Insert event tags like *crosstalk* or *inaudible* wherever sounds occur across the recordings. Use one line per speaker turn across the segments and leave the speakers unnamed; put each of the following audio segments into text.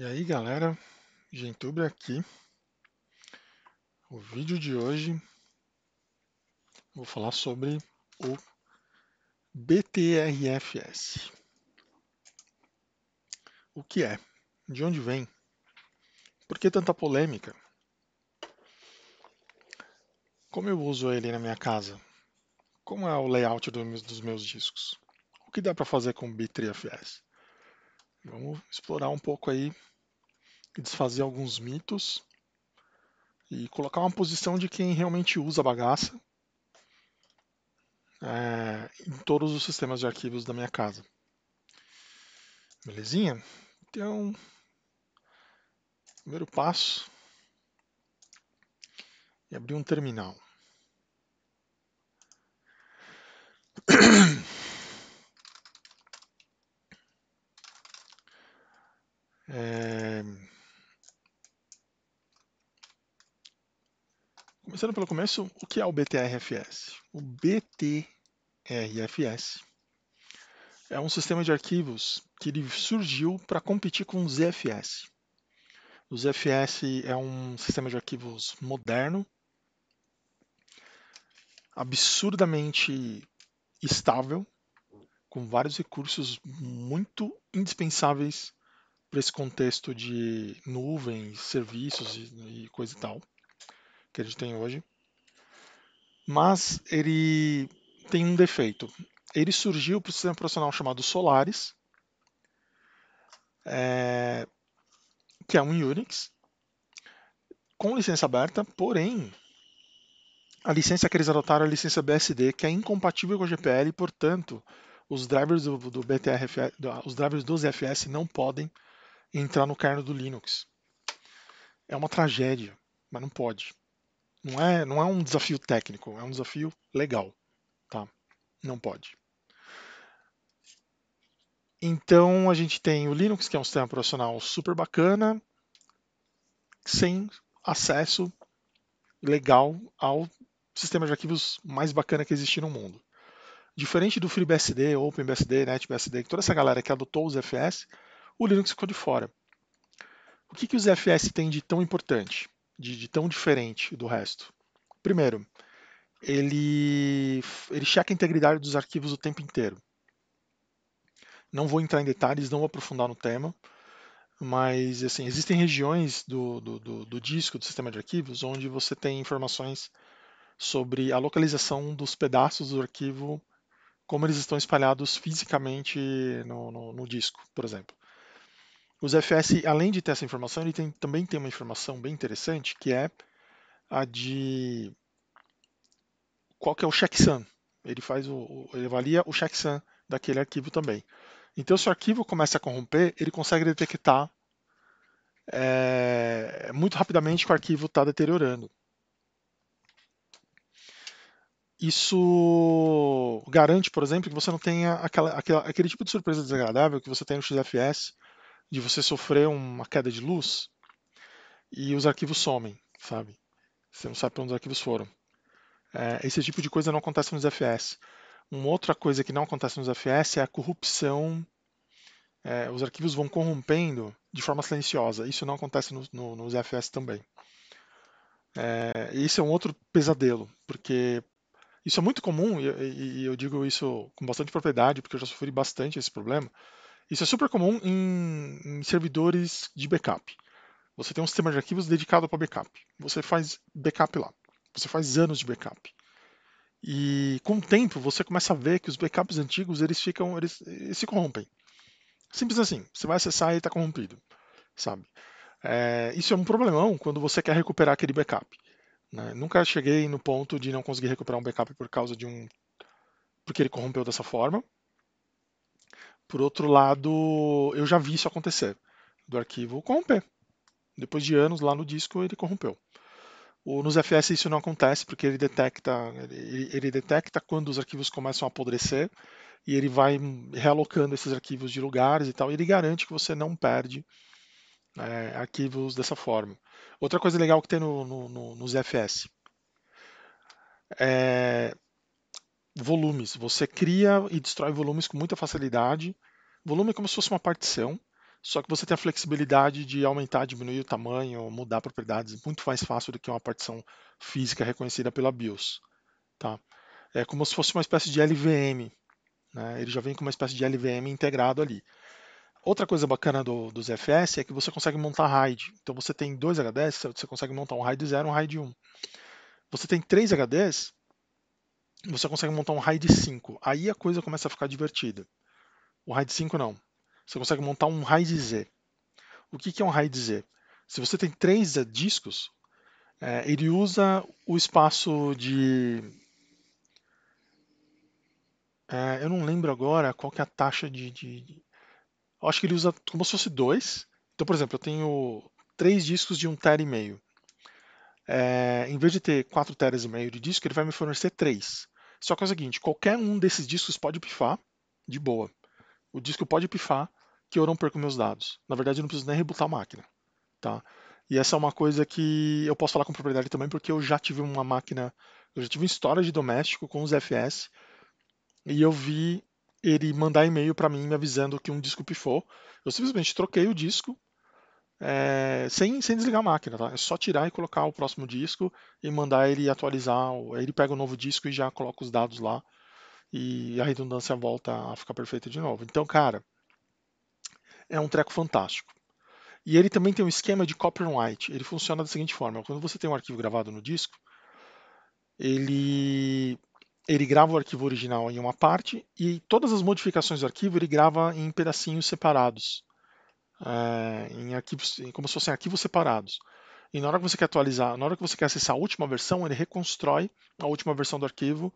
E aí galera, Gentubra aqui. O vídeo de hoje vou falar sobre o BTRFS. O que é? De onde vem? Por que tanta polêmica? Como eu uso ele na minha casa? Como é o layout dos meus discos? O que dá para fazer com o BTRFS? Vamos explorar um pouco aí, desfazer alguns mitos e colocar uma posição de quem realmente usa a bagaça é, em todos os sistemas de arquivos da minha casa. Belezinha? Então, primeiro passo é abrir um terminal. *clears throat* É... Começando pelo começo, o que é o BTRFS? O BTRFS é um sistema de arquivos que surgiu para competir com o ZFS. O ZFS é um sistema de arquivos moderno, absurdamente estável, com vários recursos muito indispensáveis para esse contexto de nuvens, serviços e, e coisa e tal que a gente tem hoje. Mas ele tem um defeito. Ele surgiu para o sistema operacional chamado Solaris, é, que é um Unix, com licença aberta, porém a licença que eles adotaram é a licença BSD, que é incompatível com a GPL, e, portanto, os drivers do, do BTR, os drivers dos FS não podem entrar no kernel do Linux. É uma tragédia, mas não pode. Não é, não é um desafio técnico, é um desafio legal. Tá? Não pode. Então a gente tem o Linux, que é um sistema operacional super bacana, sem acesso legal ao sistema de arquivos mais bacana que existe no mundo. Diferente do FreeBSD, OpenBSD, NetBSD, toda essa galera que adotou os FS, o Linux ficou de fora. O que, que os FS tem de tão importante, de, de tão diferente do resto? Primeiro, ele, ele checa a integridade dos arquivos o tempo inteiro. Não vou entrar em detalhes, não vou aprofundar no tema, mas assim, existem regiões do, do, do, do disco, do sistema de arquivos, onde você tem informações sobre a localização dos pedaços do arquivo, como eles estão espalhados fisicamente no, no, no disco, por exemplo os ZFS, além de ter essa informação, ele tem, também tem uma informação bem interessante, que é a de qual que é o checksum. Ele faz o, ele avalia o checksum daquele arquivo também. Então, se o arquivo começa a corromper, ele consegue detectar é, muito rapidamente que o arquivo está deteriorando. Isso garante, por exemplo, que você não tenha aquela, aquela, aquele tipo de surpresa desagradável que você tem no XFS, de você sofrer uma queda de luz e os arquivos somem, sabe? Você não sabe para onde os arquivos foram. É, esse tipo de coisa não acontece nos FS. Uma outra coisa que não acontece nos FS é a corrupção. É, os arquivos vão corrompendo de forma silenciosa. Isso não acontece no, no, nos FS também. É, isso é um outro pesadelo, porque isso é muito comum, e, e eu digo isso com bastante propriedade, porque eu já sofri bastante esse problema. Isso é super comum em, em servidores de backup. Você tem um sistema de arquivos dedicado para backup. Você faz backup lá. Você faz anos de backup. E com o tempo você começa a ver que os backups antigos eles ficam, eles, eles se corrompem. Simples assim. Você vai acessar e está corrompido, sabe? É, isso é um problemão quando você quer recuperar aquele backup. Né? Nunca cheguei no ponto de não conseguir recuperar um backup por causa de um porque ele corrompeu dessa forma, por outro lado, eu já vi isso acontecer. Do arquivo corromper. Depois de anos lá no disco, ele corrompeu. nos FS isso não acontece, porque ele detecta, ele, ele detecta quando os arquivos começam a apodrecer e ele vai realocando esses arquivos de lugares e tal. E ele garante que você não perde é, arquivos dessa forma. Outra coisa legal que tem no, no, no nos FS. É, volumes. Você cria e destrói volumes com muita facilidade. Volume é como se fosse uma partição, só que você tem a flexibilidade de aumentar, diminuir o tamanho, mudar propriedades, muito mais fácil do que uma partição física reconhecida pela BIOS. Tá? É como se fosse uma espécie de LVM. Né? Ele já vem com uma espécie de LVM integrado ali. Outra coisa bacana do, dos FS é que você consegue montar RAID. Então você tem dois HDs, você consegue montar um RAID 0 e um RAID 1. Você tem três HDs, você consegue montar um raid 5. Aí a coisa começa a ficar divertida. O raid 5 não. Você consegue montar um raid Z. O que, que é um raid Z? Se você tem três eh, discos, é, ele usa o espaço de. É, eu não lembro agora qual que é a taxa de, de. Eu acho que ele usa como se fosse dois. Então, por exemplo, eu tenho três discos de um tera e meio é, em vez de ter 4 teras e meio de disco, ele vai me fornecer 3. Só que é o seguinte, qualquer um desses discos pode pifar de boa. O disco pode pifar que eu não perco meus dados. Na verdade, eu não preciso nem rebutar a máquina. Tá? E essa é uma coisa que eu posso falar com propriedade também, porque eu já tive uma máquina, eu já tive um storage doméstico com os FS, e eu vi ele mandar e-mail para mim me avisando que um disco pifou. Eu simplesmente troquei o disco, é, sem, sem desligar a máquina, tá? É só tirar e colocar o próximo disco e mandar ele atualizar. Aí ele pega o novo disco e já coloca os dados lá e a redundância volta a ficar perfeita de novo. Então, cara, é um treco fantástico. E ele também tem um esquema de copyright. Ele funciona da seguinte forma: quando você tem um arquivo gravado no disco, ele ele grava o arquivo original em uma parte e todas as modificações do arquivo ele grava em pedacinhos separados é, em arquivos, como se fossem arquivos separados. E na hora que você quer atualizar, na hora que você quer acessar a última versão, ele reconstrói a última versão do arquivo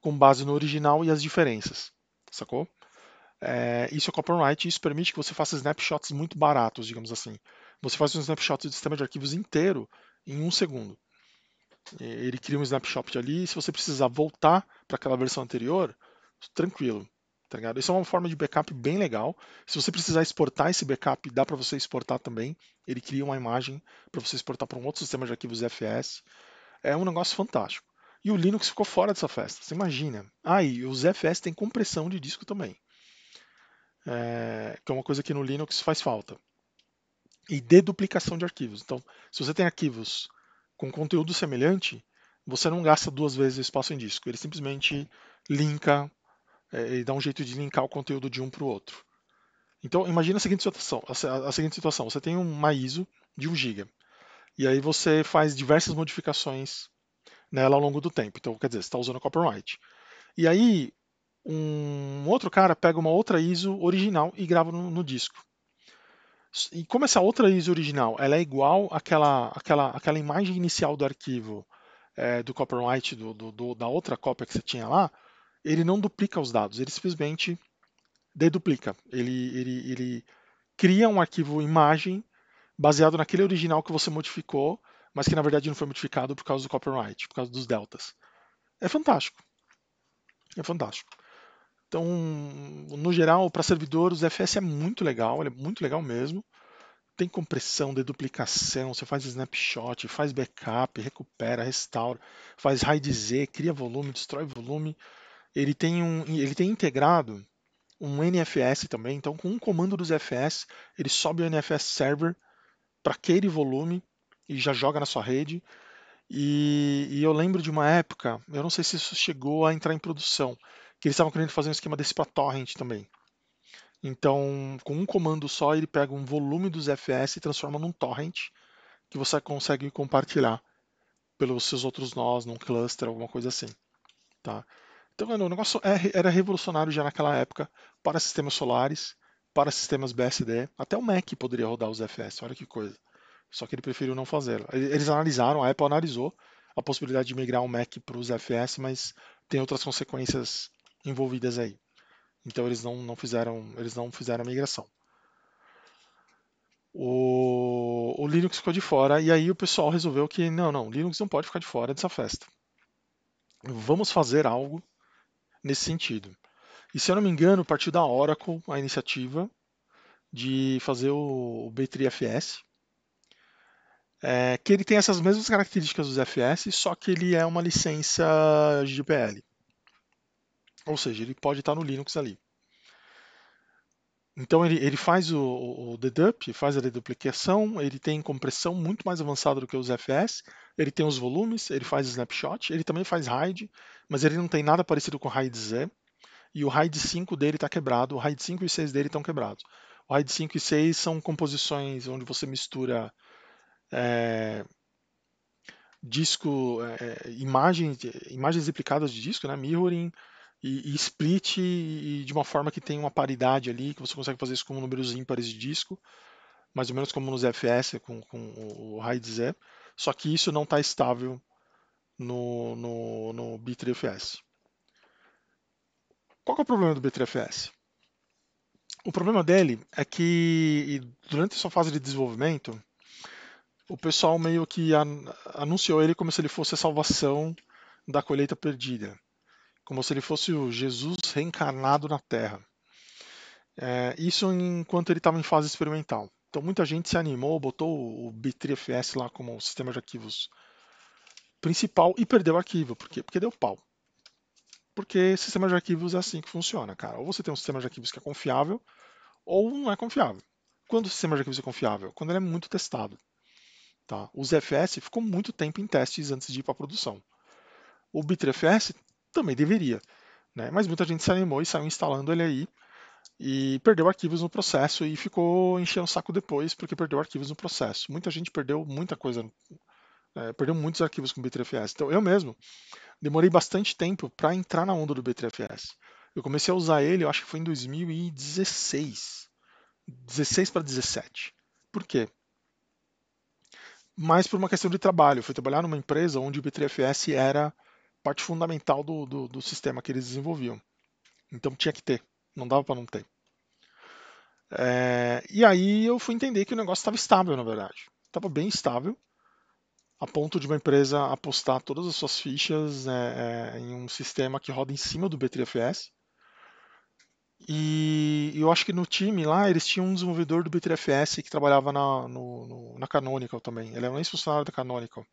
com base no original e as diferenças. Sacou? É, isso é copyright e isso permite que você faça snapshots muito baratos, digamos assim. Você faz um snapshot do sistema de arquivos inteiro em um segundo. Ele cria um snapshot ali. E se você precisar voltar para aquela versão anterior, tranquilo tá ligado? Isso é uma forma de backup bem legal. Se você precisar exportar esse backup, dá para você exportar também. Ele cria uma imagem para você exportar para um outro sistema de arquivos FS. É um negócio fantástico. E o Linux ficou fora dessa festa, você imagina. Ah, e os FS tem compressão de disco também. É, que é uma coisa que no Linux faz falta. E deduplicação de arquivos. Então, se você tem arquivos com conteúdo semelhante, você não gasta duas vezes o espaço em disco. Ele simplesmente linka e é, ele dá um jeito de linkar o conteúdo de um para o outro. Então, imagina a seguinte situação, a, a seguinte situação, você tem uma ISO de 1 GB. E aí você faz diversas modificações nela ao longo do tempo. Então, quer dizer, você está usando copyright. E aí, um outro cara pega uma outra ISO original e grava no, no disco. E como essa outra ISO original ela é igual àquela, àquela, àquela imagem inicial do arquivo é, do copyright do, do, do, da outra cópia que você tinha lá, ele não duplica os dados, ele simplesmente deduplica. Ele, ele, ele cria um arquivo imagem baseado naquele original que você modificou, mas que na verdade não foi modificado por causa do copyright, por causa dos deltas. É fantástico. É fantástico. Então, no geral, para servidores, o FS é muito legal, ele é muito legal mesmo. Tem compressão, deduplicação, você faz snapshot, faz backup, recupera, restaura, faz raid Z, cria volume, destrói volume ele tem, um, ele tem integrado um NFS também, então com um comando dos FS, ele sobe o NFS server para aquele volume e já joga na sua rede. E, e, eu lembro de uma época, eu não sei se isso chegou a entrar em produção, que eles estavam querendo fazer um esquema desse para torrent também. Então, com um comando só, ele pega um volume dos FS e transforma num torrent que você consegue compartilhar pelos seus outros nós, num cluster, alguma coisa assim. Tá? Então, o negócio é era revolucionário já naquela época para sistemas solares, para sistemas BSD, até o Mac poderia rodar os FS, olha que coisa. Só que ele preferiu não fazer. Eles analisaram, a Apple analisou a possibilidade de migrar o Mac para os FS, mas tem outras consequências envolvidas aí. Então eles não, não fizeram, eles não fizeram a migração. O, o, Linux ficou de fora e aí o pessoal resolveu que não, não, Linux não pode ficar de fora dessa festa. Vamos fazer algo nesse sentido. E se eu não me engano, partiu da Oracle a iniciativa de fazer o B3FS, é, que ele tem essas mesmas características dos FS, só que ele é uma licença GPL. Ou seja, ele pode estar no Linux ali. Então ele, ele faz o, o dedup, faz a deduplicação, ele tem compressão muito mais avançada do que os FS, ele tem os volumes, ele faz snapshot, ele também faz RAID, mas ele não tem nada parecido com o RAID Z, e o RAID 5 dele está quebrado, o RAID 5 e 6 dele estão quebrados. O RAID 5 e 6 são composições onde você mistura é, disco, é, é imagens duplicadas de disco, né, mirroring, e, e split e, e de uma forma que tem uma paridade ali, que você consegue fazer isso com números ímpares de disco, mais ou menos como nos FS, com, com o RAID-Z, só que isso não está estável no, no, no B3FS. Qual é o problema do B3FS? O problema dele é que durante sua fase de desenvolvimento, o pessoal meio que anunciou ele como se ele fosse a salvação da colheita perdida como se ele fosse o Jesus reencarnado na Terra. É, isso enquanto ele estava em fase experimental. Então muita gente se animou, botou o B3FS lá como sistema de arquivos principal e perdeu o arquivo. Por quê? Porque deu pau. Porque sistema de arquivos é assim que funciona, cara. Ou você tem um sistema de arquivos que é confiável, ou não é confiável. Quando o sistema de arquivos é confiável? Quando ele é muito testado. Tá? O ZFS ficou muito tempo em testes antes de ir para a produção. O B3FS também deveria. Né? Mas muita gente se animou e saiu instalando ele aí e perdeu arquivos no processo e ficou enchendo o saco depois porque perdeu arquivos no processo. Muita gente perdeu muita coisa, é, perdeu muitos arquivos com o B3FS. Então eu mesmo demorei bastante tempo para entrar na onda do B3FS. Eu comecei a usar ele, eu acho que foi em 2016, 16 para 17. Por quê? Mais por uma questão de trabalho. Eu fui trabalhar numa empresa onde o B3FS era parte fundamental do, do, do sistema que eles desenvolviam. Então tinha que ter, não dava para não ter. É, e aí eu fui entender que o negócio estava estável, na verdade. Estava bem estável, a ponto de uma empresa apostar todas as suas fichas é, é, em um sistema que roda em cima do B3FS. E eu acho que no time lá eles tinham um desenvolvedor do B3FS que trabalhava na, no, no, na Canonical também. Ele era um ex-funcionário da Canonical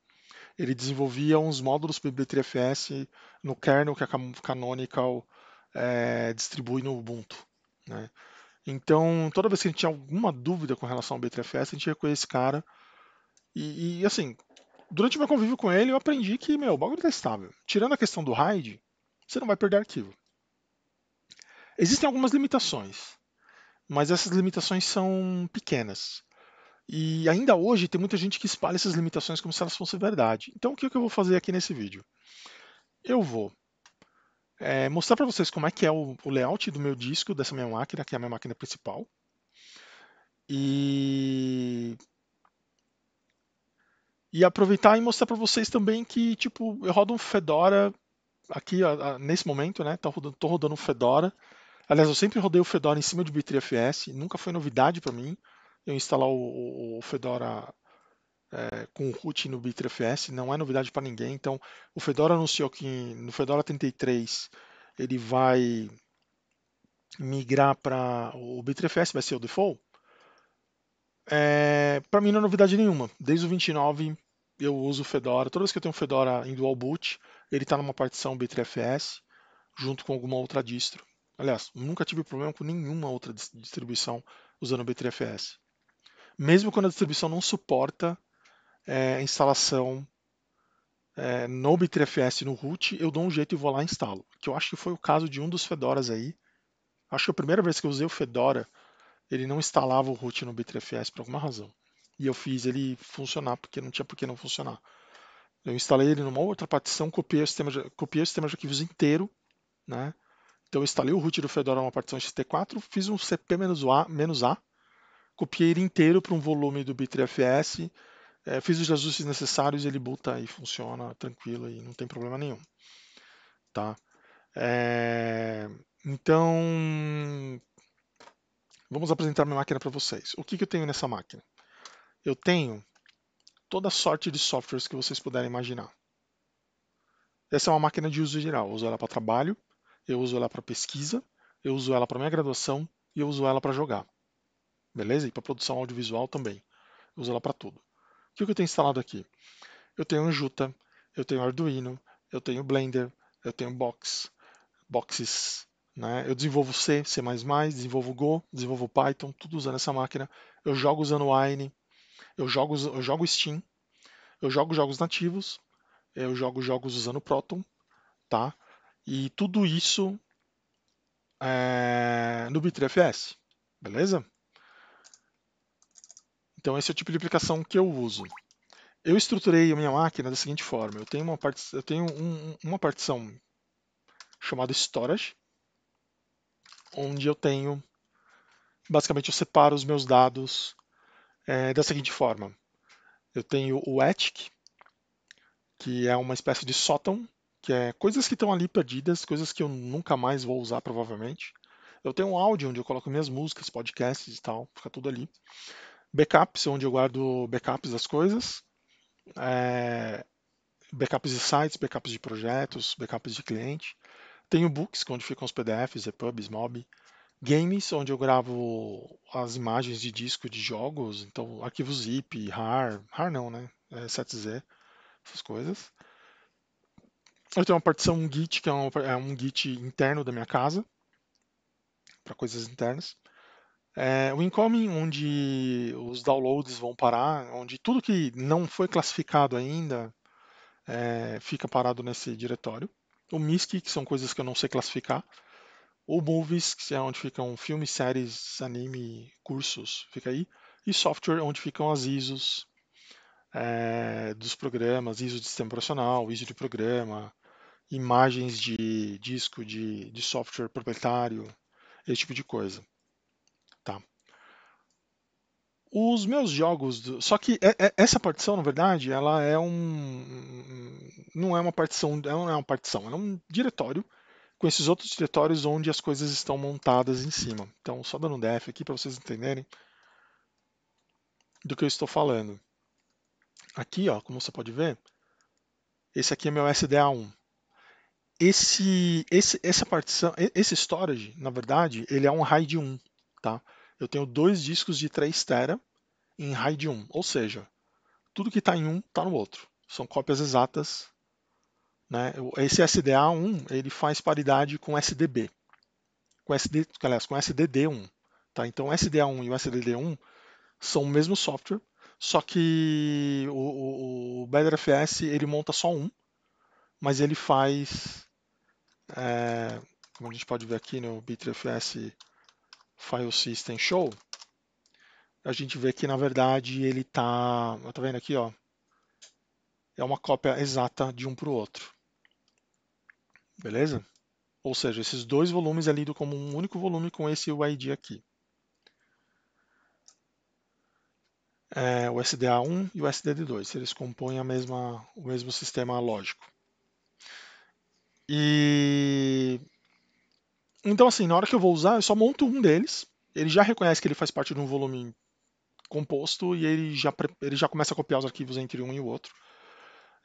ele desenvolvia uns módulos para o biblioteca FS no kernel que a Canonical é, distribui no Ubuntu. Né? Então, toda vez que a gente tinha alguma dúvida com relação ao BTFS, a gente ia com esse cara. E, e, assim, durante o meu convívio com ele, eu aprendi que, meu, o bagulho está estável. Tirando a questão do RAID, você não vai perder arquivo. Existem algumas limitações, mas essas limitações são pequenas. E ainda hoje tem muita gente que espalha essas limitações como se elas fossem verdade. Então o que, é que eu vou fazer aqui nesse vídeo? Eu vou é, mostrar para vocês como é que é o, o, layout do meu disco, dessa minha máquina, que é a minha máquina principal. E, e aproveitar e mostrar para vocês também que tipo eu rodo um Fedora aqui nesse momento, né? Tô tá rodando, tô rodando um Fedora. Aliás, eu sempre rodei o Fedora em cima de B3FS, nunca foi novidade para mim eu instalar o, o Fedora é, com root no BitreFS, não é novidade para ninguém. Então, o Fedora anunciou que no Fedora 33 ele vai migrar para o BitreFS, vai ser o default. É, para mim não é novidade nenhuma. Desde o 29 eu uso o Fedora. Toda vez que eu tenho o Fedora em dual boot, ele está numa partição BitreFS junto com alguma outra distro. Aliás, nunca tive problema com nenhuma outra distribuição usando o BitreFS mesmo quando a distribuição não suporta é, instalação é, no BitreFS no root, eu dou um jeito e vou lá e instalo. Que eu acho que foi o caso de um dos Fedoras aí. Acho que a primeira vez que eu usei o Fedora, ele não instalava o root no B3FS por alguma razão. E eu fiz ele funcionar, porque não tinha por que não funcionar. Eu instalei ele numa outra partição, copiei o sistema de, copiei o sistema de arquivos inteiro, né? Então eu instalei o root do Fedora numa partição XT4, fiz um cp-a, copiei ele inteiro para um volume do B3FS, é, eh, fiz os ajustes necessários, ele bota e funciona tranquilo e não tem problema nenhum. Tá? É, então, vamos apresentar minha máquina para vocês. O que, que eu tenho nessa máquina? Eu tenho toda sorte de softwares que vocês puderem imaginar. Essa é uma máquina de uso geral. Eu uso ela para trabalho, eu uso ela para pesquisa, eu uso ela para minha graduação e eu uso ela para jogar beleza? E para produção audiovisual também. Eu uso ela para tudo. O que eu tenho instalado aqui? Eu tenho Juta, eu tenho Arduino, eu tenho Blender, eu tenho Box, Boxes, né? Eu desenvolvo C, C++, desenvolvo Go, desenvolvo Python, tudo usando essa máquina. Eu jogo usando Wine, eu jogo, eu jogo Steam, eu jogo jogos nativos, eu jogo jogos usando Proton, tá? E tudo isso é, no B3FS, beleza? Então esse é o tipo de aplicação que eu uso. Eu estruturei a minha máquina da seguinte forma. Eu tenho uma, part... eu tenho um, uma partição chamada storage, onde eu tenho, basicamente eu separo os meus dados é, da seguinte forma. Eu tenho o "Etic", que é uma espécie de sótão, que é coisas que estão ali perdidas, coisas que eu nunca mais vou usar provavelmente. Eu tenho um áudio onde eu coloco minhas músicas, podcasts e tal, fica tudo ali. Backups, onde eu guardo backups das coisas. É, backups de sites, backups de projetos, backups de cliente. Tenho books, é onde ficam os PDFs, EPUBs, MOB. Games, onde eu gravo as imagens de disco de jogos, então arquivos zip, RAR, RAR não, né? É, 7Z, essas coisas. Eu tenho uma partição Git, que é um, é um Git interno da minha casa, para coisas internas. É, o incoming, onde os downloads vão parar, onde tudo que não foi classificado ainda é, fica parado nesse diretório. O MISC, que são coisas que eu não sei classificar. O Movies, que é onde ficam filmes, séries, anime, cursos, fica aí. E Software, onde ficam as ISOs é, dos programas, ISO de sistema operacional, ISO de programa, imagens de disco de, de software proprietário, esse tipo de coisa. Os meus jogos. Do... Só que é, é, essa partição, na verdade, ela é um. Não é uma partição. É não é uma partição, é um diretório com esses outros diretórios onde as coisas estão montadas em cima. Então, só dando um def aqui para vocês entenderem do que eu estou falando. Aqui, ó, como você pode ver, esse aqui é meu SDA1. Esse, esse, essa partição, esse storage, na verdade, ele é um RAID 1, tá? Eu tenho dois discos de 3 tera em RAID de 1, ou seja, tudo que está em um está no outro. São cópias exatas. Né? Esse SDA1 ele faz paridade com SDB, com, SD, aliás, com SDD1. Tá? Então, o SDA1 e o SDD1 são o mesmo software, só que o, o, o BetterFS ele monta só um, mas ele faz, é, como a gente pode ver aqui no BitreFS File System Show, a gente vê que na verdade ele tá, tá vendo aqui, ó, é uma cópia exata de um para o outro. Beleza? Ou seja, esses dois volumes é lido como um único volume com esse UID aqui. É, o SDA1 e o SDD2, eles compõem a mesma, o mesmo sistema lógico. E então assim, na hora que eu vou usar, eu só monto um deles. Ele já reconhece que ele faz parte de um volume composto e ele já, ele já começa a copiar os arquivos entre um e o outro.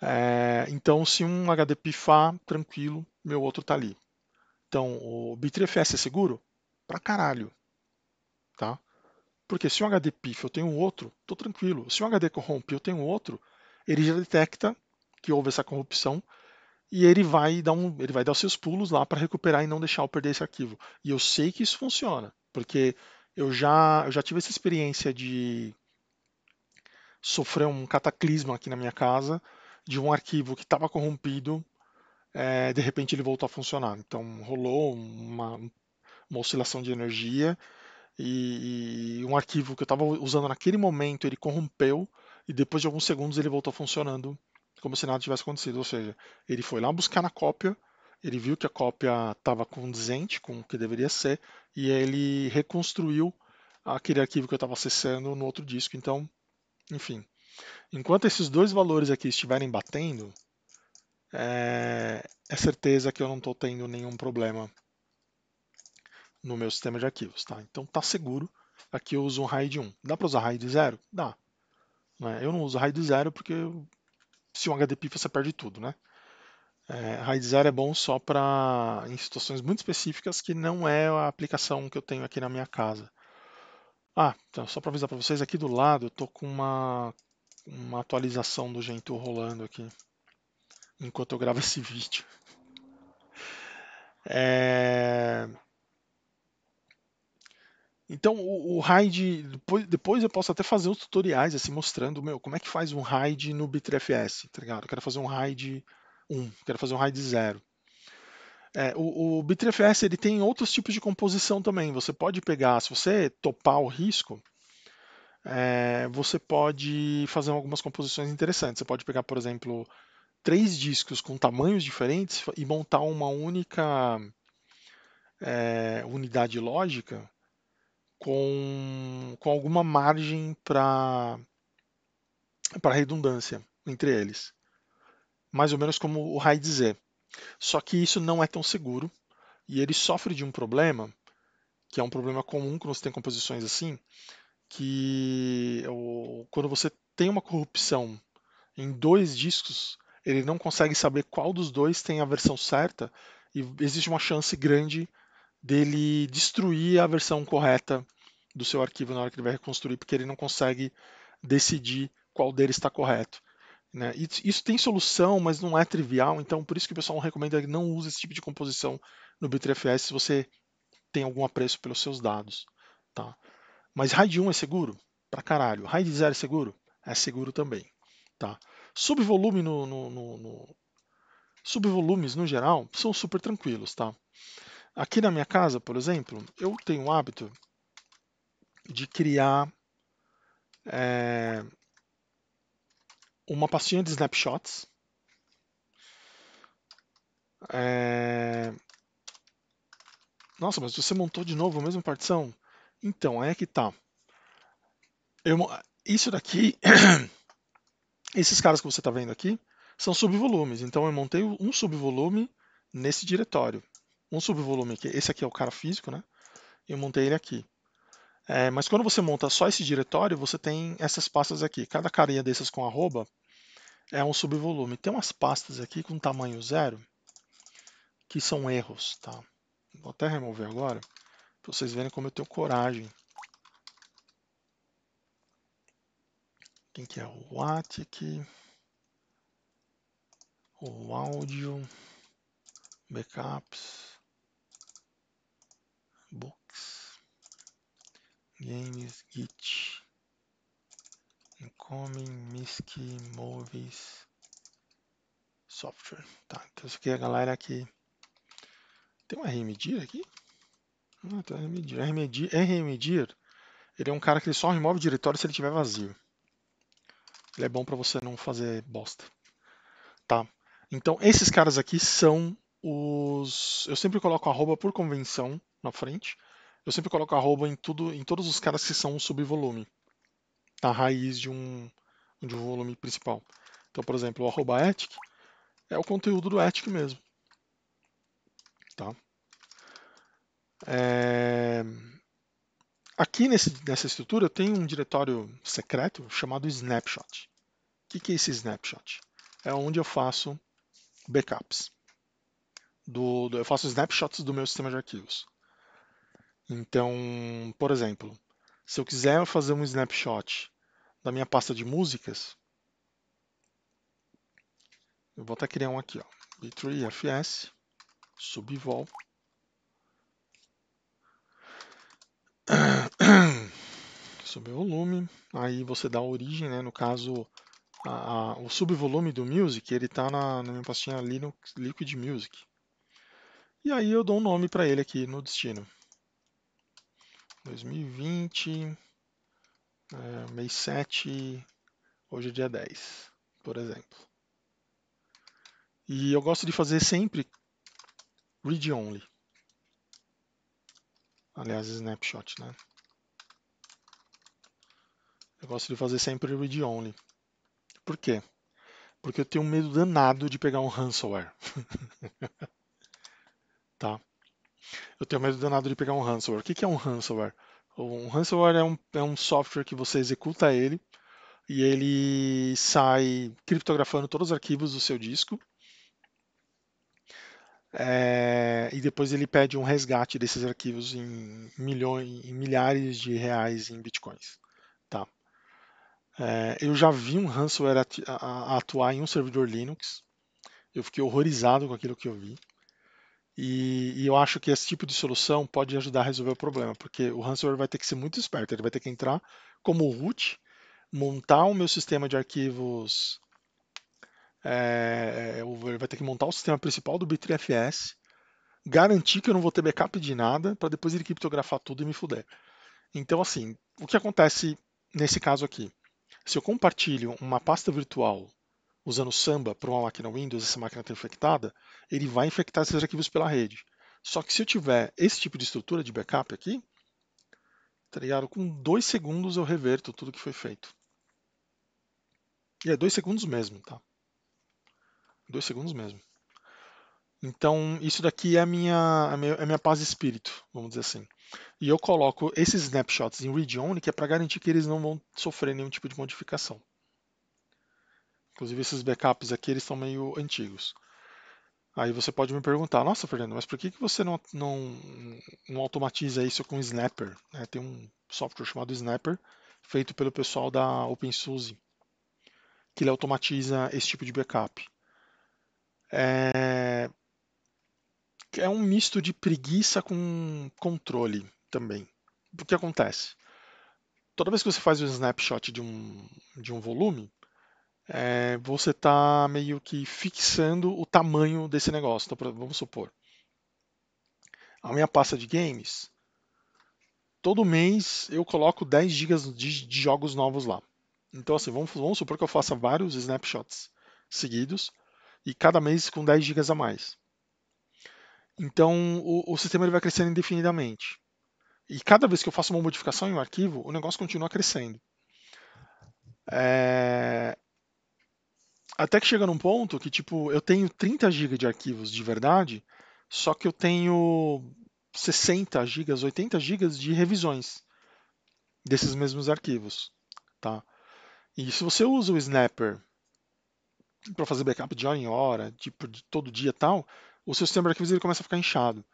É, então, se um HD pifar, tranquilo, meu outro tá ali. Então, o Bitrefs é seguro? Pra caralho. Tá? Porque se um HD pifa eu tenho outro, tô tranquilo. Se um HD corrompe eu tenho outro, ele já detecta que houve essa corrupção e ele vai dar um, ele vai dar os seus pulos lá para recuperar e não deixar eu perder esse arquivo. E eu sei que isso funciona, porque eu já, eu já tive essa experiência de sofrer um cataclisma aqui na minha casa de um arquivo que estava corrompido, é, de repente ele voltou a funcionar. Então rolou uma, uma oscilação de energia e, e um arquivo que eu estava usando naquele momento ele corrompeu e depois de alguns segundos ele voltou funcionando como se nada tivesse acontecido. Ou seja, ele foi lá buscar na cópia, ele viu que a cópia estava condizente com o que deveria ser, e ele reconstruiu aquele arquivo que eu estava acessando no outro disco. Então, enfim, enquanto esses dois valores aqui estiverem batendo, é, é certeza que eu não estou tendo nenhum problema no meu sistema de arquivos. Tá? Então tá seguro. Aqui eu uso um RAID 1. Dá para usar RAID 0? Dá. É? Eu não uso RAID 0 porque se um HD pifa você perde tudo, né? É, Raizar é bom só para em situações muito específicas que não é a aplicação que eu tenho aqui na minha casa. Ah, então, só para avisar para vocês, aqui do lado eu estou com uma, uma atualização do Gentoo rolando aqui, enquanto eu gravo *laughs* esse vídeo. É... Então, o, o RAID, depois, depois eu posso até fazer uns tutoriais assim, mostrando meu, como é que faz um RAID no B3FS, tá ligado? Eu quero fazer um RAID 1, quero fazer um RAID 0. É, o, o Bitrefs ele tem outros tipos de composição também. Você pode pegar, se você topar o risco, é, você pode fazer algumas composições interessantes. Você pode pegar, por exemplo, três discos com tamanhos diferentes e montar uma única é, unidade lógica com, com alguma margem para redundância entre eles mais ou menos como o RAID dizer. Só que isso não é tão seguro e ele sofre de um problema, que é um problema comum quando você tem composições assim, que quando você tem uma corrupção em dois discos, ele não consegue saber qual dos dois tem a versão certa e existe uma chance grande dele destruir a versão correta do seu arquivo na hora que ele vai reconstruir, porque ele não consegue decidir qual deles está correto. Né? Isso tem solução, mas não é trivial, então por isso que o pessoal recomenda que não use esse tipo de composição no B3FS se você tem algum apreço pelos seus dados. Tá? Mas RAID 1 é seguro? Pra caralho. RAID 0 é seguro? É seguro também. Tá? Subvolume no, no, no, no... Subvolumes, no geral, são super tranquilos. Tá? Aqui na minha casa, por exemplo, eu tenho o hábito de criar... É uma pastinha de snapshots. É... Nossa, mas você montou de novo a mesma partição? Então, aí é que tá. Eu, isso daqui, *coughs* esses caras que você está vendo aqui, são subvolumes. Então, eu montei um subvolume nesse diretório. Um subvolume, que esse aqui é o cara físico, né? Eu montei ele aqui. É, mas quando você monta só esse diretório, você tem essas pastas aqui. Cada carinha dessas com arroba é um subvolume. Tem umas pastas aqui com tamanho zero que são erros, tá? Vou até remover agora para vocês verem como eu tenho coragem. Quem que é o Atic? O áudio, backups, book games, git, incoming, misc, movies, software. Tá, então isso aqui é a galera que... Tem um RMDIR aqui? Ah, tem um RMDIR. RMDIR, RMDIR, ele é um cara que só remove diretório se ele tiver vazio. Ele é bom para você não fazer bosta. Tá? Então, esses caras aqui são os... Eu sempre coloco arroba por convenção na frente, eu sempre coloco arroba em tudo, em todos os caras que são um subvolume, a raiz de um, de um volume principal. Então, por exemplo, o arroba ethic é o conteúdo do ethic mesmo. Tá? É... Aqui nesse, nessa estrutura tem um diretório secreto chamado snapshot. O que, que é esse snapshot? É onde eu faço backups. Do, do, eu faço snapshots do meu sistema de arquivos. Então, por exemplo, se eu quiser fazer um snapshot da minha pasta de músicas, eu vou até criar um aqui, ó, b3fs subvol. *coughs* Subir volume, aí você dá a origem, né? no caso, a, a, o subvolume do music, ele está na, na minha pastinha Linux Liquid Music. E aí eu dou um nome para ele aqui no destino. 2020, é, mês 7, hoje é dia 10, por exemplo. E eu gosto de fazer sempre read only. Aliás, snapshot, né? Eu gosto de fazer sempre read only. Por quê? Porque eu tenho medo danado de pegar um ransomware. *laughs* tá? Eu tenho medo danado de pegar um ransomware. O que, que é um ransomware? Um ransomware é um, é um software que você executa ele e ele sai criptografando todos os arquivos do seu disco. É, e depois ele pede um resgate desses arquivos em, milhões, em milhares de reais em bitcoins. Tá. É, eu já vi um ransomware atuar em um servidor Linux. Eu fiquei horrorizado com aquilo que eu vi. E, e, eu acho que esse tipo de solução pode ajudar a resolver o problema, porque o ransomware vai ter que ser muito esperto, ele vai ter que entrar como root, montar o meu sistema de arquivos, é, é ele vai ter que montar o sistema principal do B3FS, garantir que eu não vou ter backup de nada, para depois ele criptografar tudo e me fuder. Então, assim, o que acontece nesse caso aqui? Se eu compartilho uma pasta virtual usando Samba para uma máquina Windows, essa máquina está infectada, ele vai infectar esses arquivos pela rede. Só que se eu tiver esse tipo de estrutura de backup aqui, tá ligado? Com dois segundos eu reverto tudo que foi feito. E é dois segundos mesmo, tá? Dois segundos mesmo. Então, isso daqui é a minha, a minha, é a minha paz de espírito, vamos dizer assim. E eu coloco esses snapshots em read-only, que é para garantir que eles não vão sofrer nenhum tipo de modificação. Inclusive esses backups aqui eles são meio antigos. Aí você pode me perguntar, nossa Fernando, mas por que, que você não, não, não automatiza isso com Snapper? É, tem um software chamado Snapper, feito pelo pessoal da OpenSUSE, que ele automatiza esse tipo de backup. É, é um misto de preguiça com controle também. O que acontece? Toda vez que você faz um snapshot de um, de um volume, é, você está meio que fixando o tamanho desse negócio. Então, vamos supor, a minha pasta de games, todo mês eu coloco 10 GB de, de, jogos novos lá. Então, assim, vamos, vamos, supor que eu faça vários snapshots seguidos e cada mês com 10 GB a mais. Então, o, o sistema ele vai crescendo indefinidamente. E cada vez que eu faço uma modificação em um arquivo, o negócio continua crescendo. É, até que chega num ponto que, tipo, eu tenho 30 GB de arquivos de verdade, só que eu tenho 60 GB, 80 GB de revisões desses mesmos arquivos, tá? E se você usa o Snapper para fazer backup de hora em hora, tipo, de todo dia tal, o seu sistema de arquivos ele começa a ficar inchado.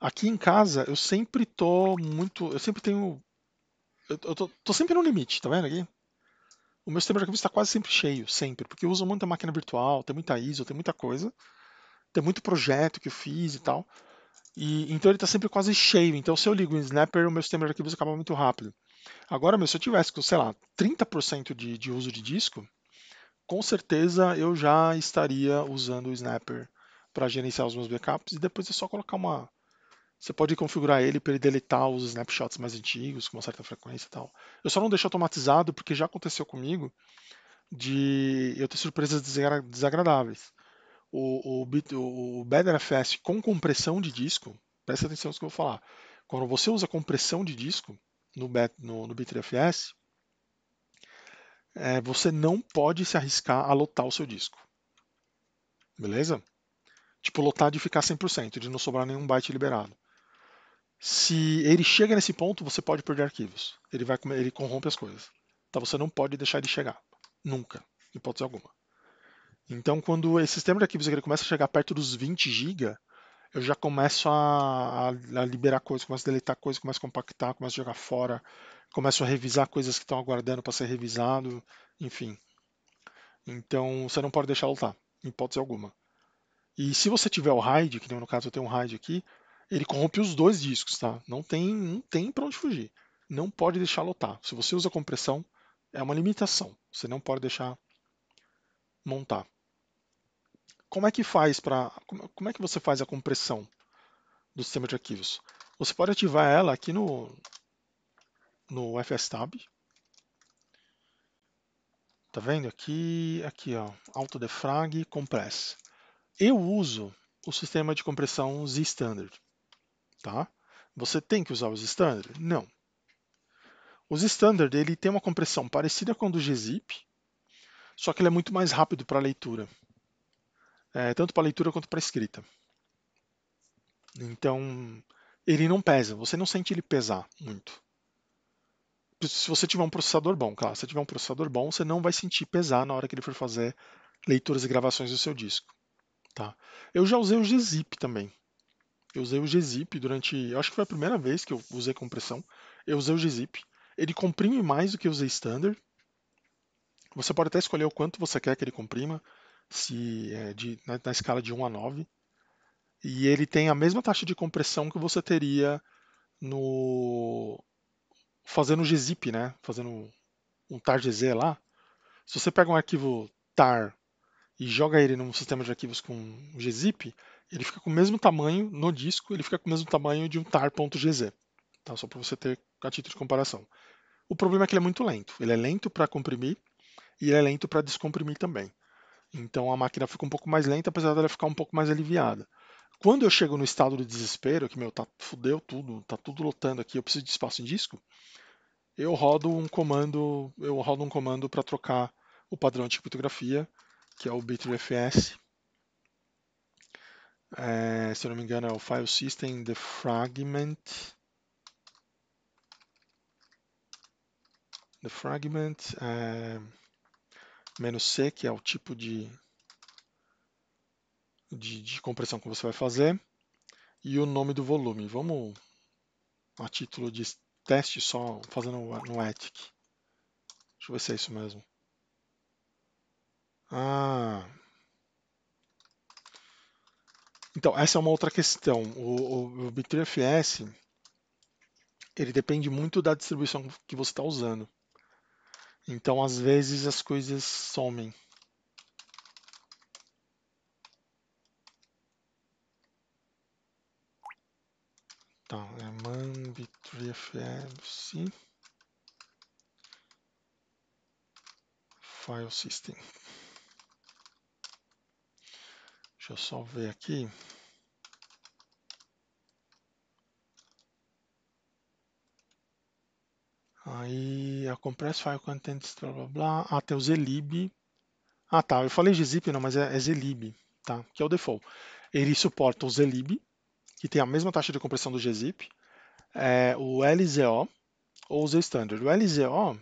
Aqui em casa, eu sempre tô muito, eu sempre tenho eu tô, tô sempre no limite, tá vendo aqui? o meu sistema de arquivos está quase sempre cheio, sempre, porque eu uso muita máquina virtual, tem muita ISO, tem muita coisa, tem muito projeto que eu fiz e tal. E, então ele está sempre quase cheio. Então se eu ligo o Snapper, o meu sistema de arquivos acaba muito rápido. Agora, meu, se eu tivesse, sei lá, 30% de, de uso de disco, com certeza eu já estaria usando o Snapper para gerenciar os meus backups e depois é só colocar uma, você pode configurar ele para ele deletar os snapshots mais antigos com uma certa frequência e tal. Eu só não deixo automatizado porque já aconteceu comigo de eu ter surpresas desagradáveis. O, o, o com compressão de disco, preste atenção no que eu vou falar. Quando você usa compressão de disco no, no, no é, você não pode se arriscar a lotar o seu disco. Beleza? Tipo, lotar de ficar 100%, de não sobrar nenhum byte liberado se ele chega nesse ponto, você pode perder arquivos. Ele vai ele corrompe as coisas. Então Você não pode deixar ele chegar. Nunca, em hipótese alguma. Então, quando esse sistema de arquivos ele começa a chegar perto dos 20 GB, eu já começo a, a, a liberar coisas, começo a deletar coisas, começo a compactar, começo a jogar fora, começo a revisar coisas que estão aguardando para ser revisado, enfim. Então, você não pode deixar lutar, em hipótese alguma. E se você tiver o RAID, que no caso eu tenho um RAID aqui, ele corrompe os dois discos, tá? Não tem, não tem para onde fugir. Não pode deixar lotar. Se você usa compressão, é uma limitação. Você não pode deixar montar. Como é que faz para como é que você faz a compressão do sistema de arquivos? Você pode ativar ela aqui no no FSTab. Tá vendo aqui, aqui ó, autodefrag compress. Eu uso o sistema de compressão Z standard. Tá? Você tem que usar os standard? Não. Os standard ele tem uma compressão parecida com a do gzip, só que ele é muito mais rápido para leitura, é, tanto para leitura quanto para escrita. Então ele não pesa, você não sente ele pesar muito. Se você tiver um processador bom, claro, se você tiver um processador bom, você não vai sentir pesar na hora que ele for fazer leituras e gravações do seu disco. Tá? Eu já usei o gzip também, eu usei o Gzip durante. Acho que foi a primeira vez que eu usei compressão. Eu usei o Gzip. Ele comprime mais do que eu usei standard. Você pode até escolher o quanto você quer que ele comprima, se é, de, na, na, escala de 1 a 9. E ele tem a mesma taxa de compressão que você teria no fazendo o gzip, né? Fazendo um tar gz lá. Se você pega um arquivo tar e joga ele num sistema de arquivos com gzip, ele fica com o mesmo tamanho no disco, ele fica com o mesmo tamanho de um tar.gz, tá? só para você ter a título de comparação. O problema é que ele é muito lento, ele é lento para comprimir e ele é lento para descomprimir também. Então a máquina fica um pouco mais lenta, apesar dela ficar um pouco mais aliviada. Quando eu chego no estado de desespero, que meu, tá fudeu tudo, tá tudo lotando aqui, eu preciso de espaço em disco, eu rodo um comando, eu rodo um comando para trocar o padrão de criptografia, que é o bitrefs é, se eu não me engano, é o file system the fragment. The fragment é, menos C, que é o tipo de, de, de compressão que você vai fazer, e o nome do volume. Vamos, a título de teste só, fazendo no Etic. Deixa eu ver se é isso mesmo. Ah, então, essa é uma outra questão. O, o, o B3FS ele depende muito da distribuição que você está usando. Então, às vezes, as coisas somem. Então, é man 3 fs file system. Deixa eu só ver aqui. Aí, a compress file contents, blá blá blá. Ah, tem o Zlib. Ah, tá. Eu falei gzip não, mas é, é Zlib, tá? Que é o default. Ele suporta o Zlib, que tem a mesma taxa de compressão do gzip, é, o LZO ou o ZStandard. O LZO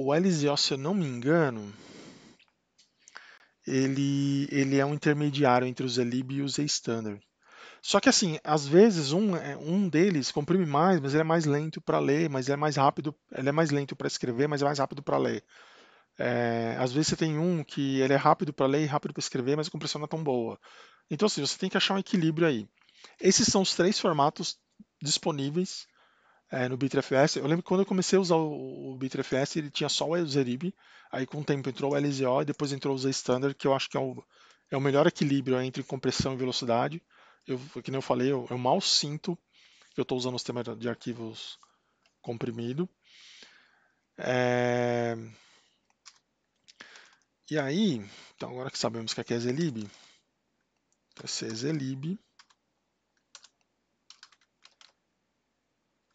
O LZO, se eu não me engano, ele, ele é um intermediário entre os Elib e os Z-Standard. Só que assim, às vezes um, é, um deles comprime mais, mas ele é mais lento para ler, mas ele é mais rápido, ele é mais lento para escrever, mas é mais rápido para ler. É, às vezes você tem um que ele é rápido para ler e rápido para escrever, mas a compressão não é tão boa. Então, assim, você tem que achar um equilíbrio aí. Esses são os três formatos disponíveis é, no Bitrefs. Eu lembro que quando eu comecei a usar o, o Bitrefs, ele tinha só o Euseribe, aí com o tempo entrou o LZO e depois entrou o Z-Standard, que eu acho que é o, é o melhor equilíbrio entre compressão e velocidade. Eu, que nem eu falei, eu, eu mal sinto que eu estou usando o sistema de arquivos comprimido. É... E aí, então agora que sabemos que aqui é, é Zelib, vai é ser Zelib.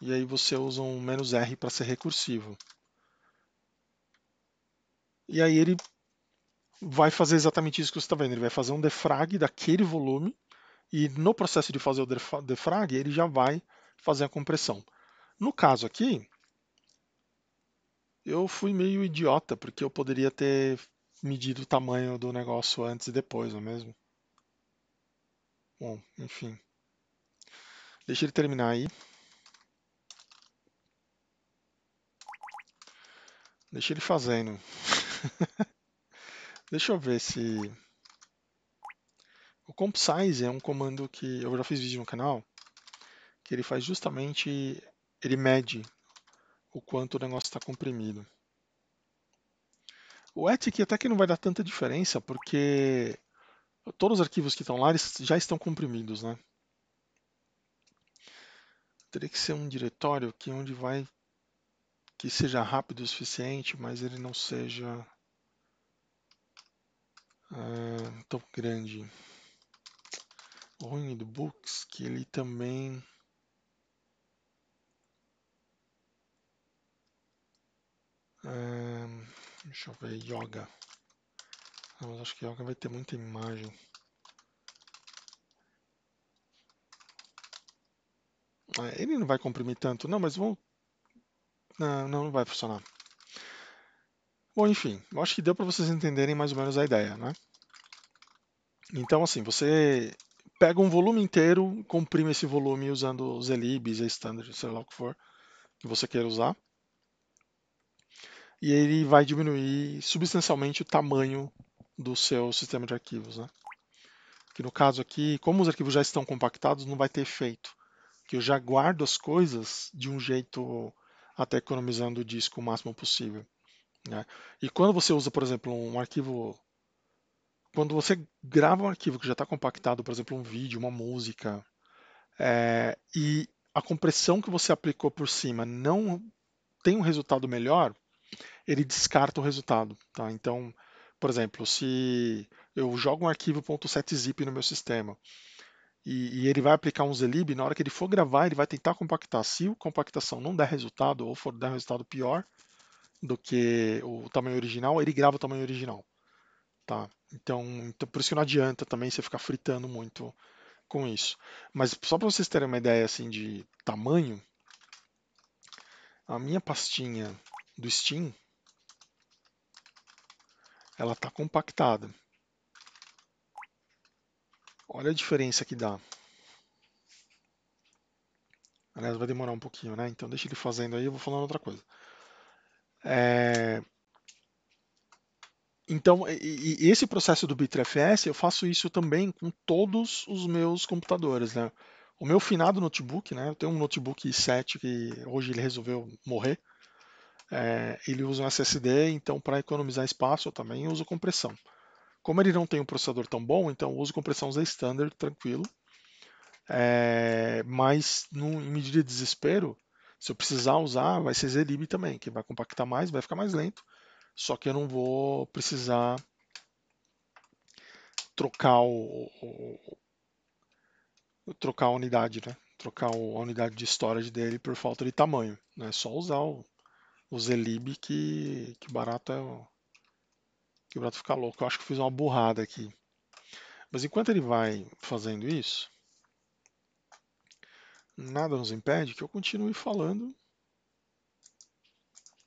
e aí você usa um menos "-r", para ser recursivo. E aí ele vai fazer exatamente isso que você está vendo, ele vai fazer um defrag daquele volume, e no processo de fazer o defrag, ele já vai fazer a compressão. No caso aqui, eu fui meio idiota, porque eu poderia ter medido o tamanho do negócio antes e depois, não é mesmo? Bom, enfim. Deixa ele terminar aí. Deixa ele fazendo. *laughs* Deixa eu ver se... O compsize é um comando que eu já fiz vídeo no canal, que ele faz justamente, ele mede o quanto o negócio está comprimido. O etic até que não vai dar tanta diferença, porque todos os arquivos que estão lá já estão comprimidos, né? Teria que ser um diretório aqui é onde vai que seja rápido o suficiente, mas ele não seja eh, tão grande. O ruim do Books é que ele também eh, deixa eu ver, Yoga. Ah, mas acho que Yoga vai ter muita imagem. Ah, ele não vai comprimir tanto, não, mas vamos não, não vai funcionar. Bom, enfim, eu acho que deu para vocês entenderem mais ou menos a ideia, né? Então, assim, você pega um volume inteiro, comprime esse volume usando os elibs, a standard, sei lá o que for, que você queira usar. E ele vai diminuir substancialmente o tamanho do seu sistema de arquivos, né? Que no caso aqui, como os arquivos já estão compactados, não vai ter efeito. Que eu já guardo as coisas de um jeito até economizando o disco o máximo possível. Né? E quando você usa, por exemplo, um arquivo. Quando você grava um arquivo que já está compactado, por exemplo, um vídeo, uma música, é, e a compressão que você aplicou por cima não tem um resultado melhor, ele descarta o resultado. Tá? Então, por exemplo, se eu jogo um arquivo .setzip no meu sistema e, e, ele vai aplicar um Zlib, na hora que ele for gravar, ele vai tentar compactar. Se a compactação não der resultado, ou for dar resultado pior do que o tamanho original, ele grava o tamanho original. Tá? Então, então por isso que não adianta também você ficar fritando muito com isso. Mas só para vocês terem uma ideia assim de tamanho, a minha pastinha do Steam ela está compactada. Olha a diferença que dá. Aliás, vai demorar um pouquinho, né? Então deixa ele fazendo aí, eu vou falando outra coisa. É... Então, e, e esse processo do Bitrefs, eu faço isso também com todos os meus computadores, né? O meu finado notebook, né? Eu tenho um notebook i7 que hoje ele resolveu morrer. É, ele usa um SSD, então para economizar espaço eu também uso compressão. Como ele não tem um processador tão bom, então eu uso compressão Z-Standard, tranquilo. É, mas num, em medida de desespero, se eu precisar usar, vai ser Zlib também, que vai compactar mais, vai ficar mais lento. Só que eu não vou precisar trocar o, o, o trocar a unidade, né? Trocar o, a unidade de storage dele por falta de tamanho. Né? É só usar o, o Zlib que, que barato é Quebrado fica louco. Eu acho que fiz uma burrada aqui. Mas enquanto ele vai fazendo isso, nada nos impede que eu continue falando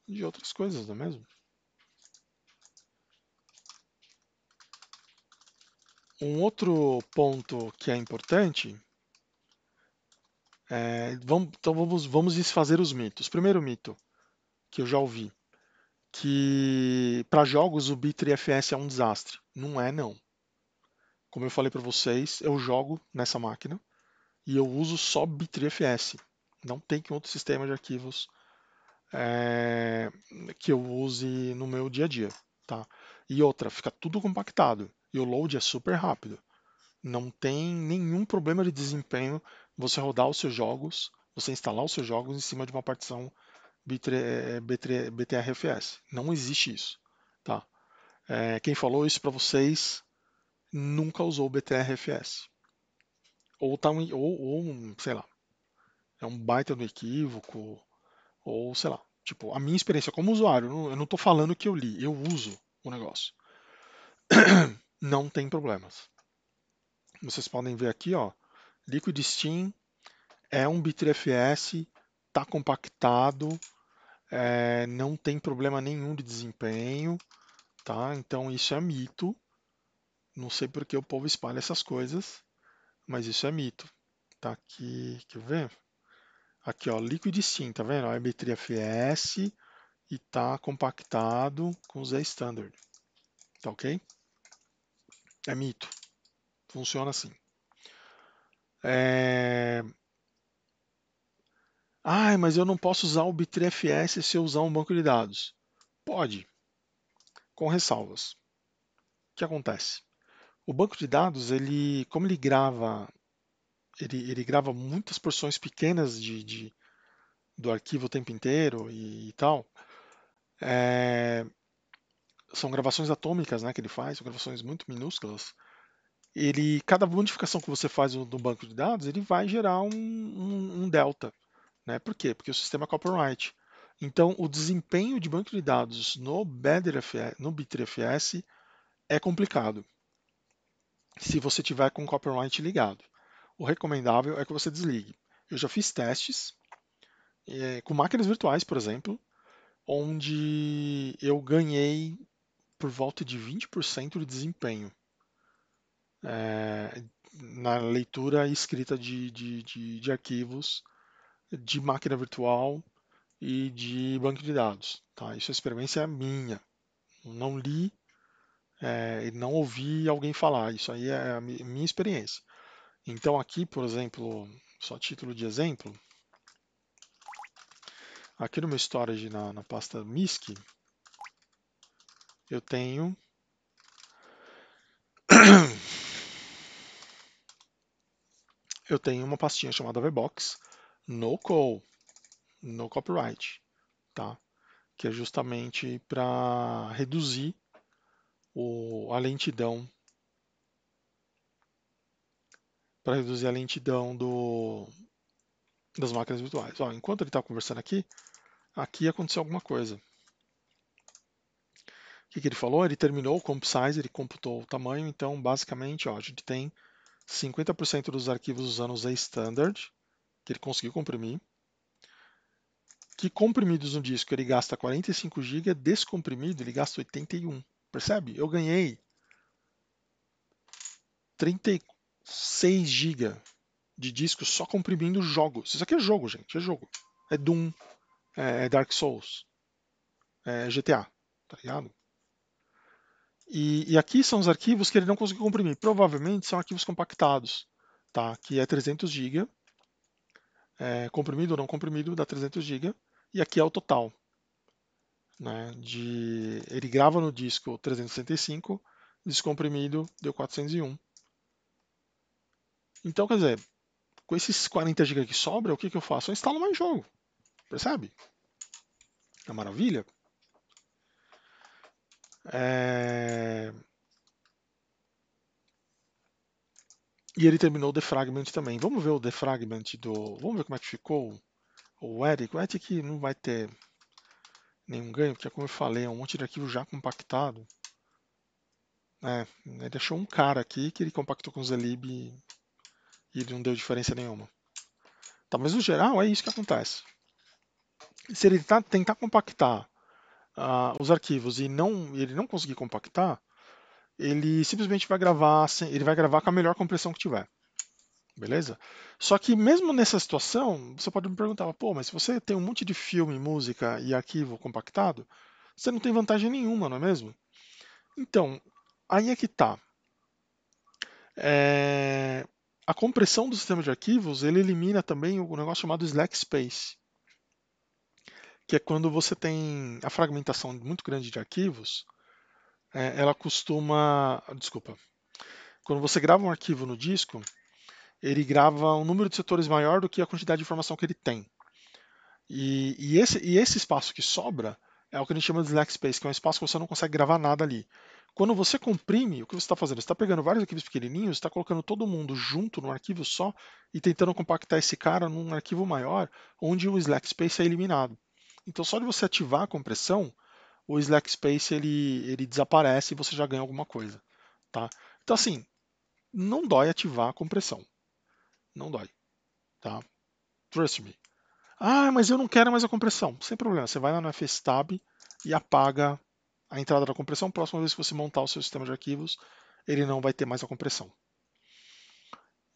de outras coisas, não é mesmo? Um outro ponto que é importante é, vamos, então vamos, vamos desfazer os mitos. Primeiro mito que eu já ouvi que para jogos o B3FS é um desastre. Não é, não. Como eu falei para vocês, eu jogo nessa máquina e eu uso só B3FS. Não tem outro sistema de arquivos é, que eu use no meu dia a dia. Tá? E outra, fica tudo compactado e o load é super rápido. Não tem nenhum problema de desempenho você rodar os seus jogos, você instalar os seus jogos em cima de uma partição BTRFS. Eh, não existe isso. Tá? É, quem falou isso para vocês nunca usou BTRFS. Ou, tá um, ou, ou, sei lá, é um baita no equívoco, ou sei lá. Tipo, a minha experiência como usuário, eu não estou falando que eu li, eu uso o negócio. *coughs* Não tem problemas. Vocês podem ver aqui, ó, Liquid Steam é um Btrfs, tá compactado, é, não tem problema nenhum de desempenho, tá? Então isso é mito. Não sei por que o povo espalha essas coisas, mas isso é mito. Tá aqui, quer ver? Aqui, ó, líquido sim, tá vendo? É metria FS e tá compactado com Z standard. Tá ok? É mito. Funciona assim. É... Ai, mas eu não posso usar o B3FS se eu usar um banco de dados. Pode, com ressalvas. O que acontece? O banco de dados, ele, como ele grava, ele, ele grava muitas porções pequenas de, de do arquivo o tempo inteiro e, e tal. É, são gravações atômicas né, que ele faz, são gravações muito minúsculas. Ele, cada modificação que você faz no, no banco de dados, ele vai gerar um, um, um delta. Né? Por quê? Porque o sistema é copyright. Então, o desempenho de banco de dados no, BDFS, no B3FS é complicado se você tiver com o copyright ligado. O recomendável é que você desligue. Eu já fiz testes é, com máquinas virtuais, por exemplo, onde eu ganhei por volta de 20% de desempenho é, na leitura e escrita de, de, de, de arquivos de máquina virtual e de banco de dados. Tá? Isso é experiência minha. Não li é, não ouvi alguém falar. Isso aí é a minha experiência. Então aqui, por exemplo, só título de exemplo, aqui no meu storage na, na pasta MISC, eu tenho *coughs* eu tenho uma pastinha chamada VBox, no call, no copyright, tá? Que é justamente para reduzir o, a lentidão para reduzir a lentidão do, das máquinas virtuais. Ó, enquanto ele está conversando aqui, aqui aconteceu alguma coisa. O que, que, ele falou? Ele terminou o comp size, ele computou o tamanho, então basicamente ó, a gente tem 50% dos arquivos usando o Z standard, que ele conseguiu comprimir, que comprimidos no disco ele gasta 45 GB, descomprimido ele gasta 81. Percebe? Eu ganhei 36 GB de disco só comprimindo jogos. Isso aqui é jogo, gente, é jogo. É Doom, é, é Dark Souls, é GTA, tá ligado? E, e, aqui são os arquivos que ele não conseguiu comprimir. Provavelmente são arquivos compactados, tá? Que é 300 GB é, comprimido ou não comprimido, dá 300 GB. E aqui é o total. Né, de, ele grava no disco 365, descomprimido deu 401. Então, quer dizer, com esses 40 GB que sobra, o que, que eu faço? Eu instalo mais jogo. Percebe? É maravilha. É... E ele terminou o Defragment também. Vamos ver o Defragment do. Vamos ver como é que ficou o Eric. O Eric não vai ter nenhum ganho, porque, como eu falei, é um monte de arquivo já compactado. É, ele deixou um cara aqui que ele compactou com o ZLib e ele não deu diferença nenhuma. Tá, mas no geral é isso que acontece. Se ele tá, tentar compactar uh, os arquivos e não, ele não conseguir compactar, ele simplesmente vai gravar, ele vai gravar com a melhor compressão que tiver. Beleza? Só que mesmo nessa situação, você pode me perguntar, pô, mas se você tem um monte de filme, música e arquivo compactado, você não tem vantagem nenhuma, não é mesmo? Então, aí é que tá. É... A compressão do sistema de arquivos, ele elimina também o um negócio chamado slack space, que é quando você tem a fragmentação muito grande de arquivos, é, ela costuma. Desculpa. Quando você grava um arquivo no disco, ele grava um número de setores maior do que a quantidade de informação que ele tem. E, e, esse, e esse espaço que sobra é o que a gente chama de slack space, que é um espaço que você não consegue gravar nada ali. Quando você comprime, o que você está fazendo? Você está pegando vários arquivos pequenininhos, está colocando todo mundo junto num arquivo só e tentando compactar esse cara num arquivo maior, onde o slack space é eliminado. Então, só de você ativar a compressão, o Slack Space ele, ele desaparece e você já ganha alguma coisa. Tá? Então, assim, não dói ativar a compressão. Não dói. Tá? Trust me. Ah, mas eu não quero mais a compressão. Sem problema, você vai lá no FSTab e apaga a entrada da compressão. Próxima vez que você montar o seu sistema de arquivos, ele não vai ter mais a compressão.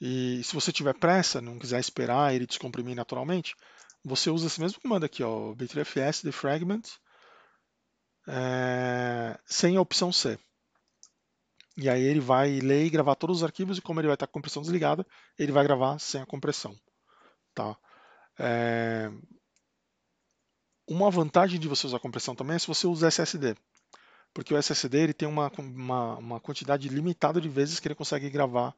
E se você tiver pressa, não quiser esperar ele descomprimir naturalmente, você usa esse mesmo comando aqui, ó, b3fs defragment, é, sem a opção C. E aí ele vai ler e gravar todos os arquivos, e como ele vai estar com a compressão desligada, ele vai gravar sem a compressão. Tá? É, uma vantagem de você usar compressão também é se você usa SSD. Porque o SSD ele tem uma, uma, uma quantidade limitada de vezes que ele consegue gravar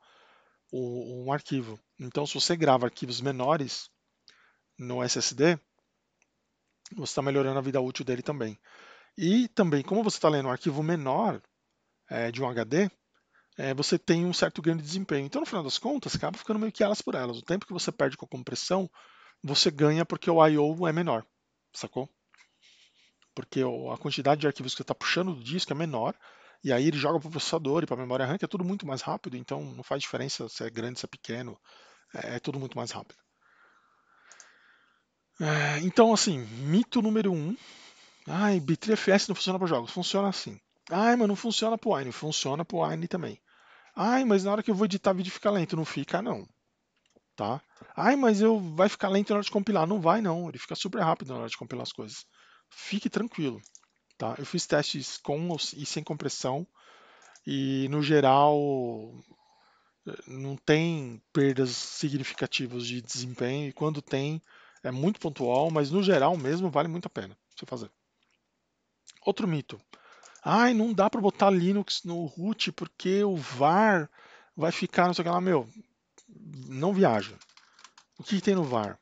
o, um arquivo. Então, se você grava arquivos menores no SSD, você está melhorando a vida útil dele também. E também, como você está lendo um arquivo menor é, de um HD, é, você tem um certo ganho de desempenho. Então, no final das contas, acaba ficando meio que elas por elas. O tempo que você perde com a compressão, você ganha porque o I/O é menor, sacou? Porque a quantidade de arquivos que você está puxando do disco é menor, e aí ele joga para o processador e para a memória RAM, que é tudo muito mais rápido, então não faz diferença se é grande, se é pequeno, é, é tudo muito mais rápido. É, então, assim, mito número um Ai, B3FS não funciona para jogos. Funciona assim. Ai, mas não funciona o Wine. Funciona o Wine também. Ai, mas na hora que eu vou editar vídeo fica lento. Não fica, não. Tá? Ai, mas eu vai ficar lento na hora de compilar. Não vai, não. Ele fica super rápido na hora de compilar as coisas. Fique tranquilo. Tá? Eu fiz testes com e sem compressão. E, no geral, não tem perdas significativas de desempenho. E quando tem, é muito pontual. Mas, no geral mesmo, vale muito a pena você fazer outro mito. Ai, não dá para botar Linux no root porque o VAR vai ficar, não sei o que lá. Meu, não viaja. O que tem no VAR?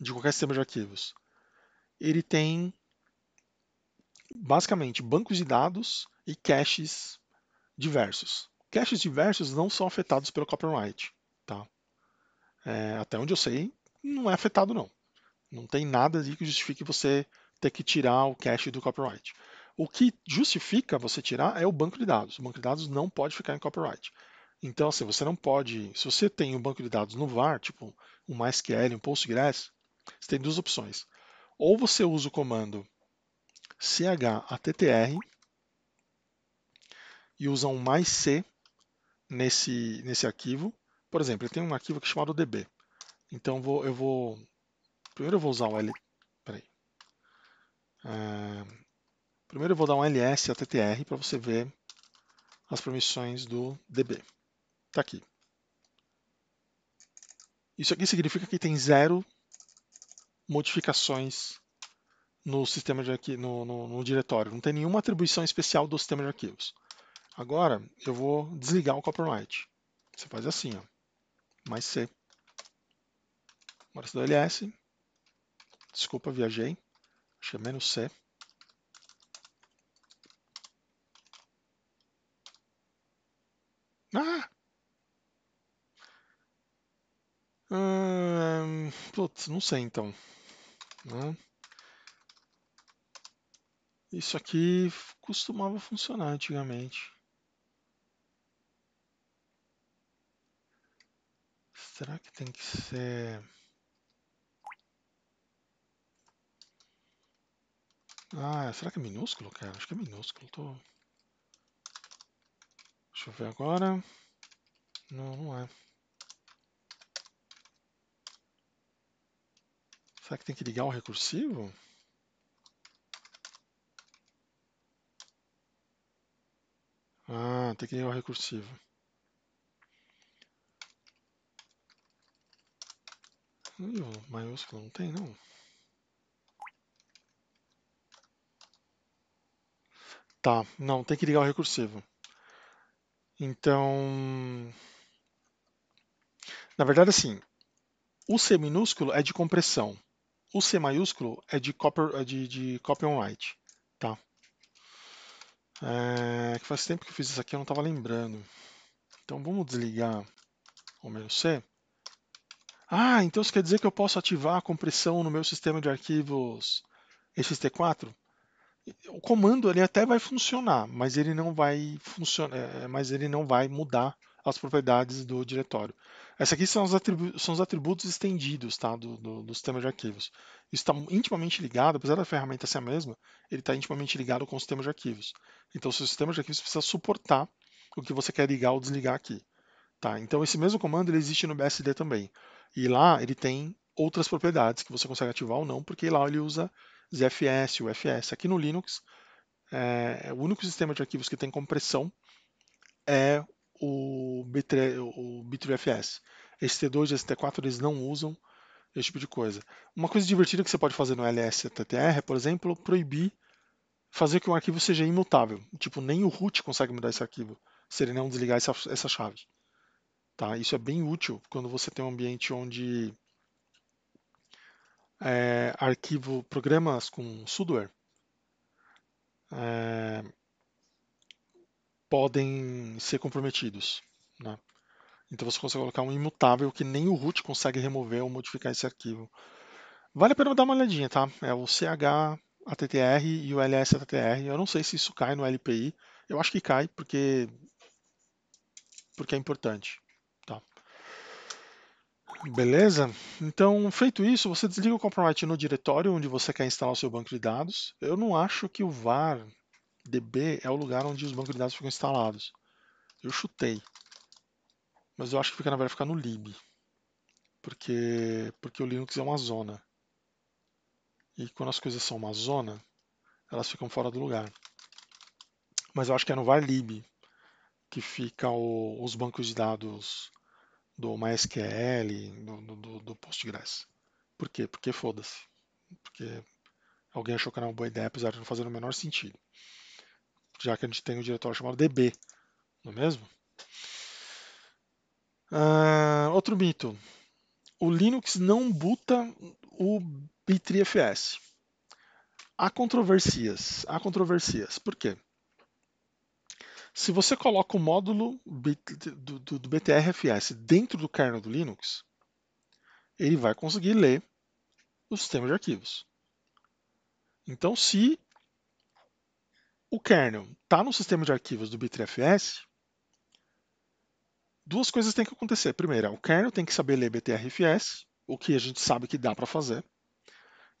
De qualquer sistema de arquivos. Ele tem basicamente bancos de dados e caches diversos. Caches diversos não são afetados pelo copyright, tá? É, até onde eu sei, não é afetado não. Não tem nada ali que justifique você ter que tirar o cache do copyright. O que justifica você tirar é o banco de dados. O banco de dados não pode ficar em copyright. Então, assim, você não pode. Se você tem um banco de dados no VAR, tipo um MySQL, um Postgres, você tem duas opções. Ou você usa o comando chattr e usa um mais c nesse, nesse arquivo. Por exemplo, eu tenho um arquivo aqui é chamado db. Então, vou, eu vou. Primeiro, eu vou usar o L é, primeiro eu vou dar um ls attr para você ver as permissões do db. Está aqui. Isso aqui significa que tem zero modificações no sistema de arquivo, no, no, no, diretório. Não tem nenhuma atribuição especial do sistema de arquivos. Agora eu vou desligar o copyright. Você faz assim, ó. Mais C. Agora você dá LS. Desculpa, viajei. Acho que é menos C. Ah! Hum, putz, não sei então. Né? Isso aqui costumava funcionar antigamente. Será que tem que ser. Ah, será que é minúsculo, cara? Acho que é minúsculo. Tô... Deixa eu ver agora. Não, não é. Será que tem que ligar o recursivo? Ah, tem que ligar o recursivo. o maiúsculo não tem, não? Tá, não, tem que ligar o recursivo. Então, na verdade, assim, o C minúsculo é de compressão, o C maiúsculo é de copy, é de, de copy on write, tá? É, que faz tempo que eu fiz isso aqui, eu não estava lembrando. Então, vamos desligar o menos C. Ah, então isso quer dizer que eu posso ativar a compressão no meu sistema de arquivos XT4? o comando ele até vai funcionar, mas ele não vai funcionar, é, é, mas ele não vai mudar as propriedades do diretório. Essa aqui são os, são os atributos estendidos tá, do, do, do, sistema de arquivos. Isso está intimamente ligado, apesar da ferramenta ser a mesma, ele está intimamente ligado com o sistema de arquivos. Então, o seu sistema de arquivos precisa suportar o que você quer ligar ou desligar aqui. Tá? Então, esse mesmo comando ele existe no BSD também. E lá ele tem outras propriedades que você consegue ativar ou não, porque lá ele usa ZFS, UFS. Aqui no Linux, é, o único sistema de arquivos que tem compressão é o, B3, o B3FS. ST2 e ST4 eles não usam esse tipo de coisa. Uma coisa divertida que você pode fazer no LSTTR é, por exemplo, proibir fazer que um arquivo seja imutável. Tipo, nem o root consegue mudar esse arquivo se ele não desligar essa, essa chave. Tá? Isso é bem útil quando você tem um ambiente onde é, arquivo programas com sudoer é, podem ser comprometidos. Né? Então você consegue colocar um imutável que nem o root consegue remover ou modificar esse arquivo. Vale a pena dar uma olhadinha, tá? É o chattr e o lsattr. Eu não sei se isso cai no LPI. Eu acho que cai, porque, porque é importante. Beleza? Então, feito isso, você desliga o Compromite no diretório onde você quer instalar o seu banco de dados. Eu não acho que o var DB é o lugar onde os bancos de dados ficam instalados. Eu chutei. Mas eu acho que fica, na verdade ficar no lib. Porque, porque o Linux é uma zona. E quando as coisas são uma zona, elas ficam fora do lugar. Mas eu acho que é no var lib que fica o, os bancos de dados do MySQL, do, do, do Postgres. Por quê? Porque foda-se. Porque alguém achou que era uma boa ideia, apesar de não fazer o menor sentido. Já que a gente tem um diretório chamado DB, não é mesmo? Uh, outro mito. O Linux não buta o B3FS. Há controvérsias. Há controvérsias. Por quê? Se você coloca o módulo do, do, do BTRFS dentro do kernel do Linux, ele vai conseguir ler o sistema de arquivos. Então, se o kernel está no sistema de arquivos do Btrfs, duas coisas têm que acontecer. Primeira, o kernel tem que saber ler BTRFS, o que a gente sabe que dá para fazer.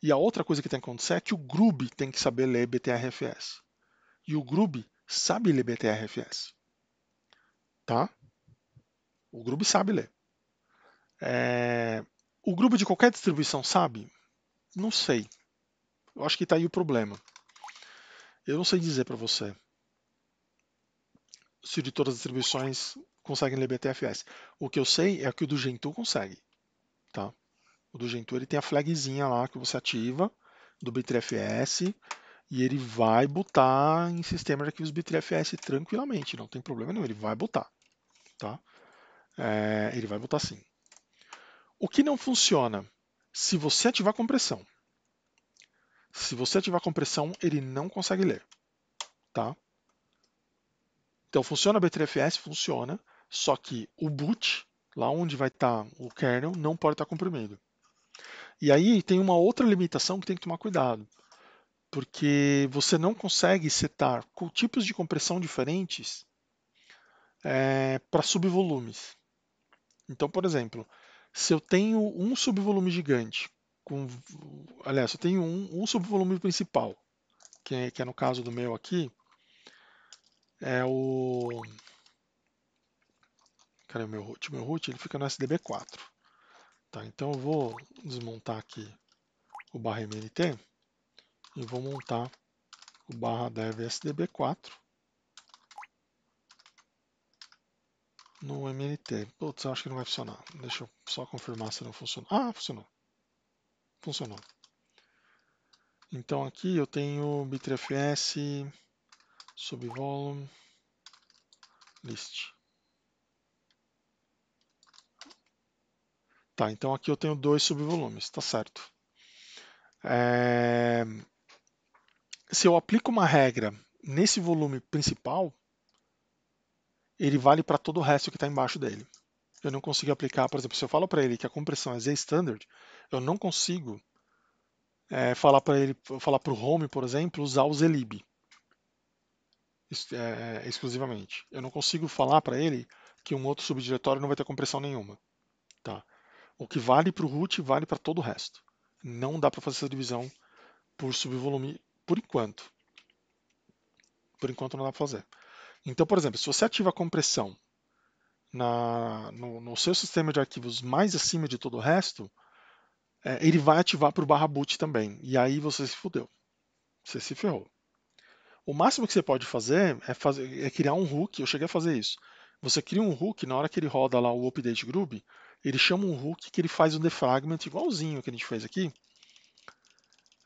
E a outra coisa que tem que acontecer é que o Grub tem que saber ler BTRFS. E o Grub sabe ler BTRFS. Tá? O grupo sabe ler. É... O grupo de qualquer distribuição sabe? Não sei. Eu acho que está aí o problema. Eu não sei dizer para você se de todas as distribuições conseguem ler BTFS. O que eu sei é que o do Gentoo consegue. Tá? O do Gentoo ele tem a flagzinha lá que você ativa do BTFS e ele vai botar em sistema de arquivos BTFS tranquilamente, não tem problema nenhum, ele vai botar. Tá? É, ele vai botar sim. O que não funciona? Se você ativar compressão. Se você ativar compressão, ele não consegue ler. Tá? Então funciona BTFS? Funciona, só que o boot, lá onde vai estar tá o kernel, não pode estar tá comprimido. E aí tem uma outra limitação que tem que tomar cuidado porque você não consegue setar tipos de compressão diferentes é, para subvolumes. Então, por exemplo, se eu tenho um subvolume gigante, com, aliás, eu tenho um, um subvolume principal, que é, que é no caso do meu aqui, é o. Cadê o meu root? O meu root ele fica no SDB4. Tá, então eu vou desmontar aqui o barra MNT e vou montar o barra dev sdb4 no MNT. Putz, eu acho que não vai funcionar. Deixa eu só confirmar se não funcionou. Ah, funcionou. Funcionou. Então aqui eu tenho bitrefs subvolume list. Tá, então aqui eu tenho dois subvolumes, tá certo. É se eu aplico uma regra nesse volume principal, ele vale para todo o resto que está embaixo dele. Eu não consigo aplicar, por exemplo, se eu falo para ele que a compressão é Z standard, eu não consigo é, falar para ele, falar para o home, por exemplo, usar o Zlib é, é, exclusivamente. Eu não consigo falar para ele que um outro subdiretório não vai ter compressão nenhuma. Tá? O que vale para o root vale para todo o resto. Não dá para fazer essa divisão por subvolume por enquanto. Por enquanto não dá para fazer. Então, por exemplo, se você ativa a compressão na, no, no, seu sistema de arquivos mais acima de todo o resto, é, ele vai ativar para o barra boot também. E aí você se fudeu. Você se ferrou. O máximo que você pode fazer é, fazer, é criar um hook. Eu cheguei a fazer isso. Você cria um hook, na hora que ele roda lá o update group, ele chama um hook que ele faz um defragment igualzinho que a gente fez aqui.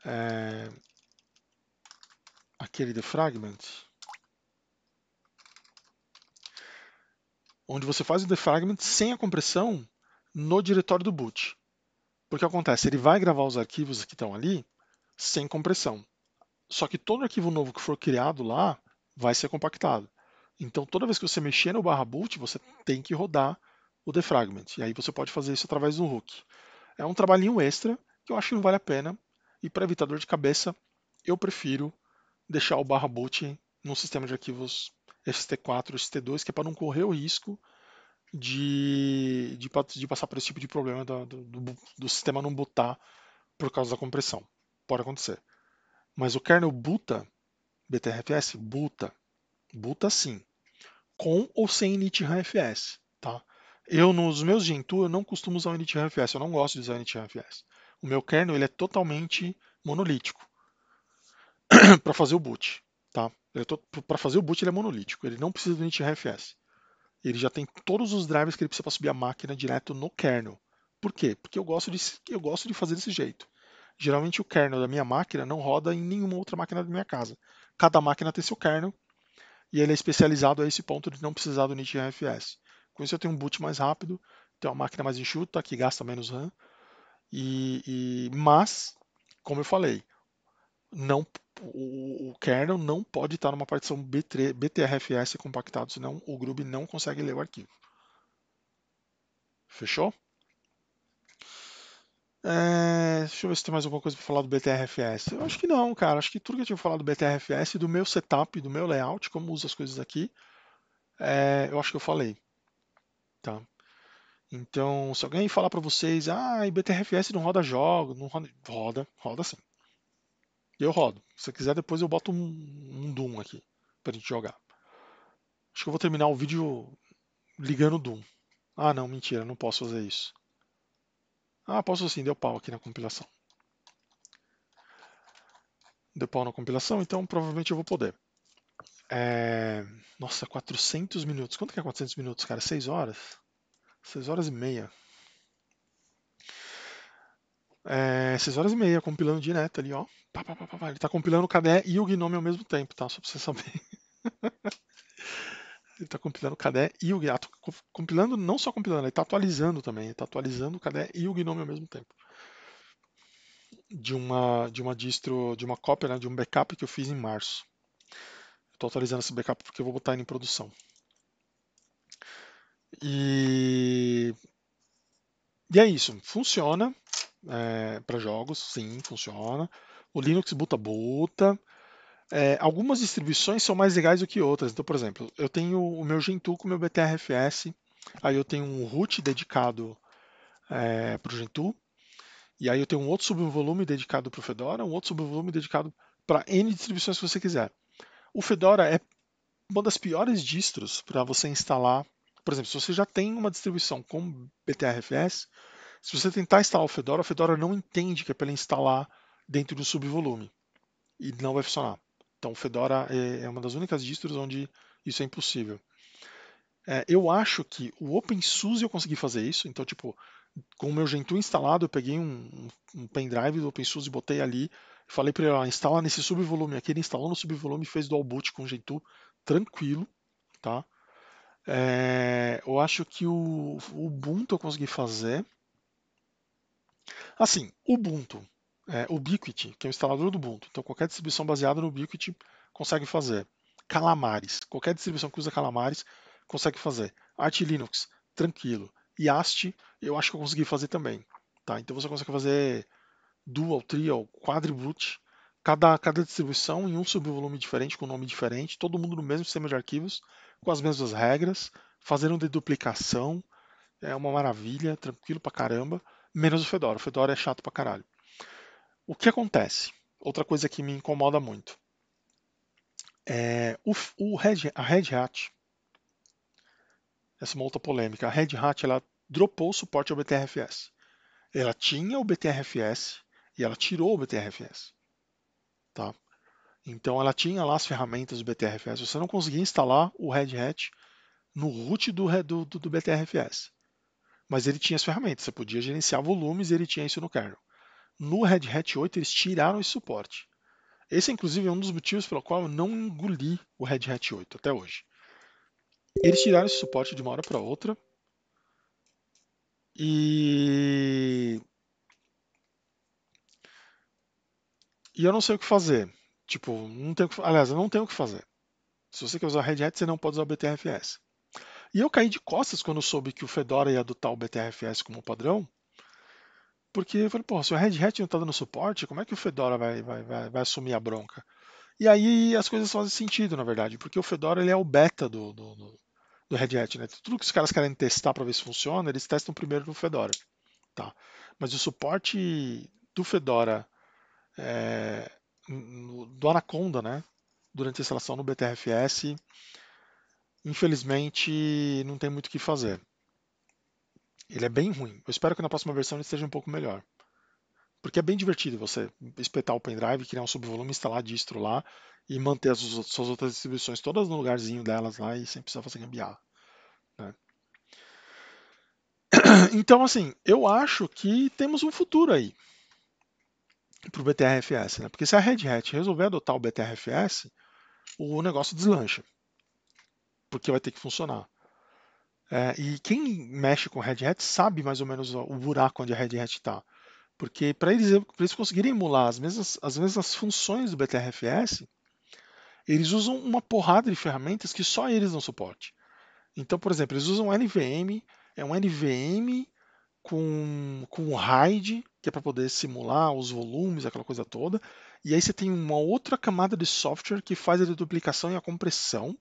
É, aquele de fragment, onde você faz o defragment sem a compressão no diretório do boot. Porque acontece, ele vai gravar os arquivos que estão ali sem compressão. Só que todo arquivo novo que for criado lá vai ser compactado. Então, toda vez que você mexer no barra boot, você tem que rodar o defragment. E aí você pode fazer isso através de um hook. É um trabalhinho extra que eu acho que não vale a pena. E para evitador de cabeça, eu prefiro deixar o barra boot no sistema de arquivos ST4, ST2, que é para não correr o risco de, de, de, passar por esse tipo de problema do, do, do sistema não botar por causa da compressão. Pode acontecer. Mas o kernel boota, BTRFS, boota, boota sim, com ou sem init tá? Eu, nos meus Gentoo, eu não costumo usar o init eu não gosto de usar o init O meu kernel ele é totalmente monolítico. *clears throat* para fazer o boot. Tá? Para fazer o boot ele é monolítico, ele não precisa do init RFS. Ele já tem todos os drivers que ele precisa para subir a máquina direto no kernel. Por quê? Porque eu gosto, de, eu gosto de fazer desse jeito. Geralmente o kernel da minha máquina não roda em nenhuma outra máquina da minha casa. Cada máquina tem seu kernel e ele é especializado a esse ponto de não precisar do NIT RFS. Com isso eu tenho um boot mais rápido, tenho uma máquina mais enxuta, que gasta menos RAM. E, e mas, como eu falei, não o, kernel não pode estar numa partição B3, BTRFS compactado, senão o Groovy não consegue ler o arquivo. Fechou? É, deixa eu ver se tem mais alguma coisa para falar do BTRFS. Eu acho que não, cara. Acho que tudo que eu tinha falado do BTRFS, do meu setup, do meu layout, como uso as coisas aqui, é, eu acho que eu falei. Tá? Então, se alguém falar para vocês, ah, BTRFS não roda jogo, não roda, roda, roda sim eu rodo. Se quiser, depois eu boto um, um Doom aqui pra gente jogar. Acho que eu vou terminar o vídeo ligando o Doom. Ah, não, mentira, não posso fazer isso. Ah, posso sim, deu pau aqui na compilação. Deu pau na compilação, então provavelmente eu vou poder. É... Nossa, 400 minutos. Quanto que é 400 minutos, cara? 6 horas? 6 horas e meia. É, 6 horas e meia, compilando direto ali, ó. Pá, pá, pá, ele tá compilando o KDE e o Gnome ao mesmo tempo, tá? Só pra você saber. *laughs* ele tá compilando o KDE e o Gnome. Ah, compilando, não só compilando, ele tá atualizando também. Ele tá atualizando o KDE e o Gnome ao mesmo tempo. De uma, de uma distro, de uma cópia, né, de um backup que eu fiz em março. Estou atualizando esse backup porque eu vou botar ele em produção. E, e é isso. Funciona é, eh, para jogos, sim, funciona. O Linux Buta Buta. É, algumas distribuições são mais legais do que outras. Então, por exemplo, eu tenho o meu Gentoo com o meu BTRFS, aí eu tenho um root dedicado é, eh, para o Gentoo, e aí eu tenho um outro subvolume dedicado para o Fedora, um outro subvolume dedicado para N distribuições que você quiser. O Fedora é uma das piores distros para você instalar. Por exemplo, se você já tem uma distribuição com BTRFS, se você tentar instalar o Fedora, o Fedora não entende que é para instalar dentro do subvolume e não vai funcionar. Então, o Fedora é, é uma das únicas distros onde isso é impossível. É, eu acho que o OpenSUSE eu consegui fazer isso, então, tipo, com o meu Gentoo instalado, eu peguei um, um, pendrive do OpenSUSE, botei ali, falei para ele, ó, instala nesse subvolume aqui, ele instalou no subvolume e fez dual boot com o Gentoo, tranquilo, tá? É, eu acho que o, o Ubuntu eu consegui fazer, Assim, Ubuntu, é, Ubiquiti, que é o instalador do Ubuntu, então qualquer distribuição baseada no Ubiquiti consegue fazer. Calamares, qualquer distribuição que usa Calamares consegue fazer. Arch Linux, tranquilo. E Ast, eu acho que eu consegui fazer também. Tá? Então você consegue fazer dual, trio, quadriboot, cada, cada distribuição em um subvolume diferente, com nome diferente, todo mundo no mesmo sistema de arquivos, com as mesmas regras, fazendo deduplicação, é uma maravilha, tranquilo pra caramba menos o Fedora. O Fedora é chato pra caralho. O que acontece? Outra coisa que me incomoda muito. É, o, o Red, a Red Hat, essa é uma outra polêmica, a Red Hat ela dropou o suporte ao BTRFS. Ela tinha o BTRFS e ela tirou o BTRFS. Tá? Então ela tinha lá as ferramentas do BTRFS. Você não conseguia instalar o Red Hat no root do, do, do BTRFS. Mas ele tinha as ferramentas, você podia gerenciar volumes e ele tinha isso no kernel. No Red Hat 8 eles tiraram esse suporte. Esse, inclusive, é um dos motivos pelo qual eu não engoli o Red Hat 8 até hoje. Eles tiraram esse suporte de uma hora para outra. E... e eu não sei o que fazer. Tipo, não tenho, aliás, eu não tenho o que fazer. Se você quer usar Red Hat, você não pode usar o BTRFS. E eu caí de costas quando soube que o Fedora ia adotar o BTRFS como padrão, porque eu falei, pô, se o Red Hat não está dando suporte, como é que o Fedora vai, vai, vai, vai, assumir a bronca? E aí as coisas fazem sentido, na verdade, porque o Fedora ele é o beta do, do, do, do Red Hat. Né? Tudo que os caras querem testar para ver se funciona, eles testam primeiro no Fedora. Tá? Mas o suporte do Fedora, é, do Anaconda, né? durante a instalação no BTRFS, infelizmente não tem muito o que fazer. Ele é bem ruim. Eu espero que na próxima versão ele esteja um pouco melhor. Porque é bem divertido você espetar o pendrive, criar um subvolume, instalar distro lá e manter as suas outras distribuições todas no lugarzinho delas lá e sem precisar fazer gambiarra. Né? *coughs* Então, assim, eu acho que temos um futuro aí para o BTRFS, né? Porque se a Red Hat resolver adotar o BTRFS, o negócio deslancha porque vai ter que funcionar. É, e quem mexe com Red Hat sabe mais ou menos o buraco onde a Red Hat está. Porque para eles, eles conseguirem emular as mesmas, as mesmas funções do BTRFS, eles usam uma porrada de ferramentas que só eles não suporte. Então, por exemplo, eles usam NVM, é um NVM com, com RAID, que é para poder simular os volumes, aquela coisa toda. E aí você tem uma outra camada de software que faz a duplicação e a compressão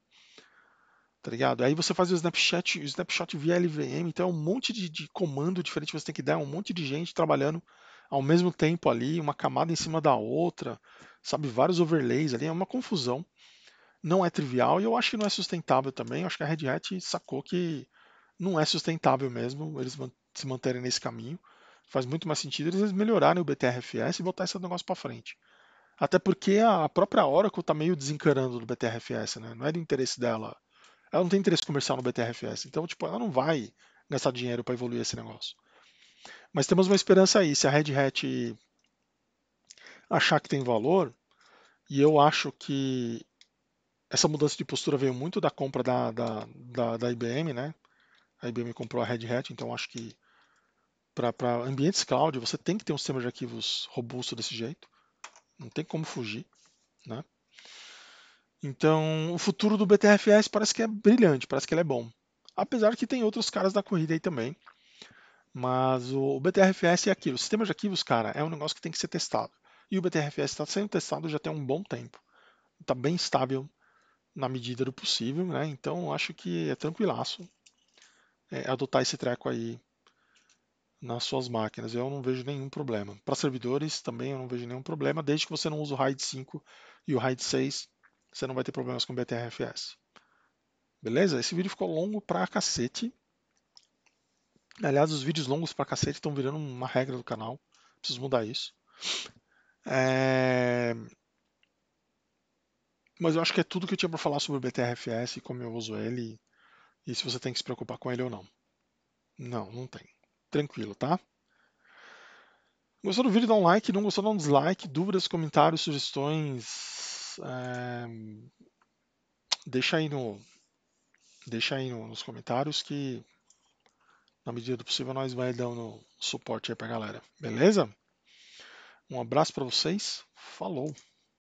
tá ligado? Aí você faz o snapshot, o snapshot via LVM, então é um monte de, de comando diferente que você tem que dar, é um monte de gente trabalhando ao mesmo tempo ali, uma camada em cima da outra, sabe, vários overlays ali, é uma confusão. Não é trivial e eu acho que não é sustentável também. Eu acho que a Red Hat sacou que não é sustentável mesmo eles se manterem nesse caminho. Faz muito mais sentido eles melhorarem o BTRFS e botar esse negócio para frente. Até porque a própria Oracle está meio desencarando do BTRFS, né? Não é do interesse dela ela não tem interesse comercial no BTRFS. Então, tipo, ela não vai gastar dinheiro para evoluir esse negócio. Mas temos uma esperança aí. Se a Red Hat achar que tem valor, e eu acho que essa mudança de postura veio muito da compra da, da, da, da IBM, né? A IBM comprou a Red Hat, então acho que para ambientes cloud você tem que ter um sistema de arquivos robusto desse jeito. Não tem como fugir, né? Então, o futuro do BTRFS parece que é brilhante, parece que ele é bom. Apesar que tem outros caras da corrida aí também. Mas o BTRFS é aquilo. O sistema de arquivos, cara, é um negócio que tem que ser testado. E o BTRFS está sendo testado já tem um bom tempo. Está bem estável na medida do possível, né? Então, acho que é tranquilaço é, adotar esse treco aí nas suas máquinas. Eu não vejo nenhum problema. Para servidores também eu não vejo nenhum problema, desde que você não use o RAID 5 e o RAID 6 você não vai ter problemas com BTRFS. Beleza? Esse vídeo ficou longo pra cacete. Aliás, os vídeos longos pra cacete estão virando uma regra do canal. Preciso mudar isso. É... Mas eu acho que é tudo que eu tinha para falar sobre o BTRFS e como eu uso ele e se você tem que se preocupar com ele ou não. Não, não tem. Tranquilo, tá? Gostou do vídeo? Dá um like. Não gostou? Dá um dislike. Dúvidas, comentários, sugestões, é, deixa aí, no, deixa aí no, nos comentários que na medida do possível nós vai dando suporte aí pra galera, beleza? Um abraço para vocês, falou!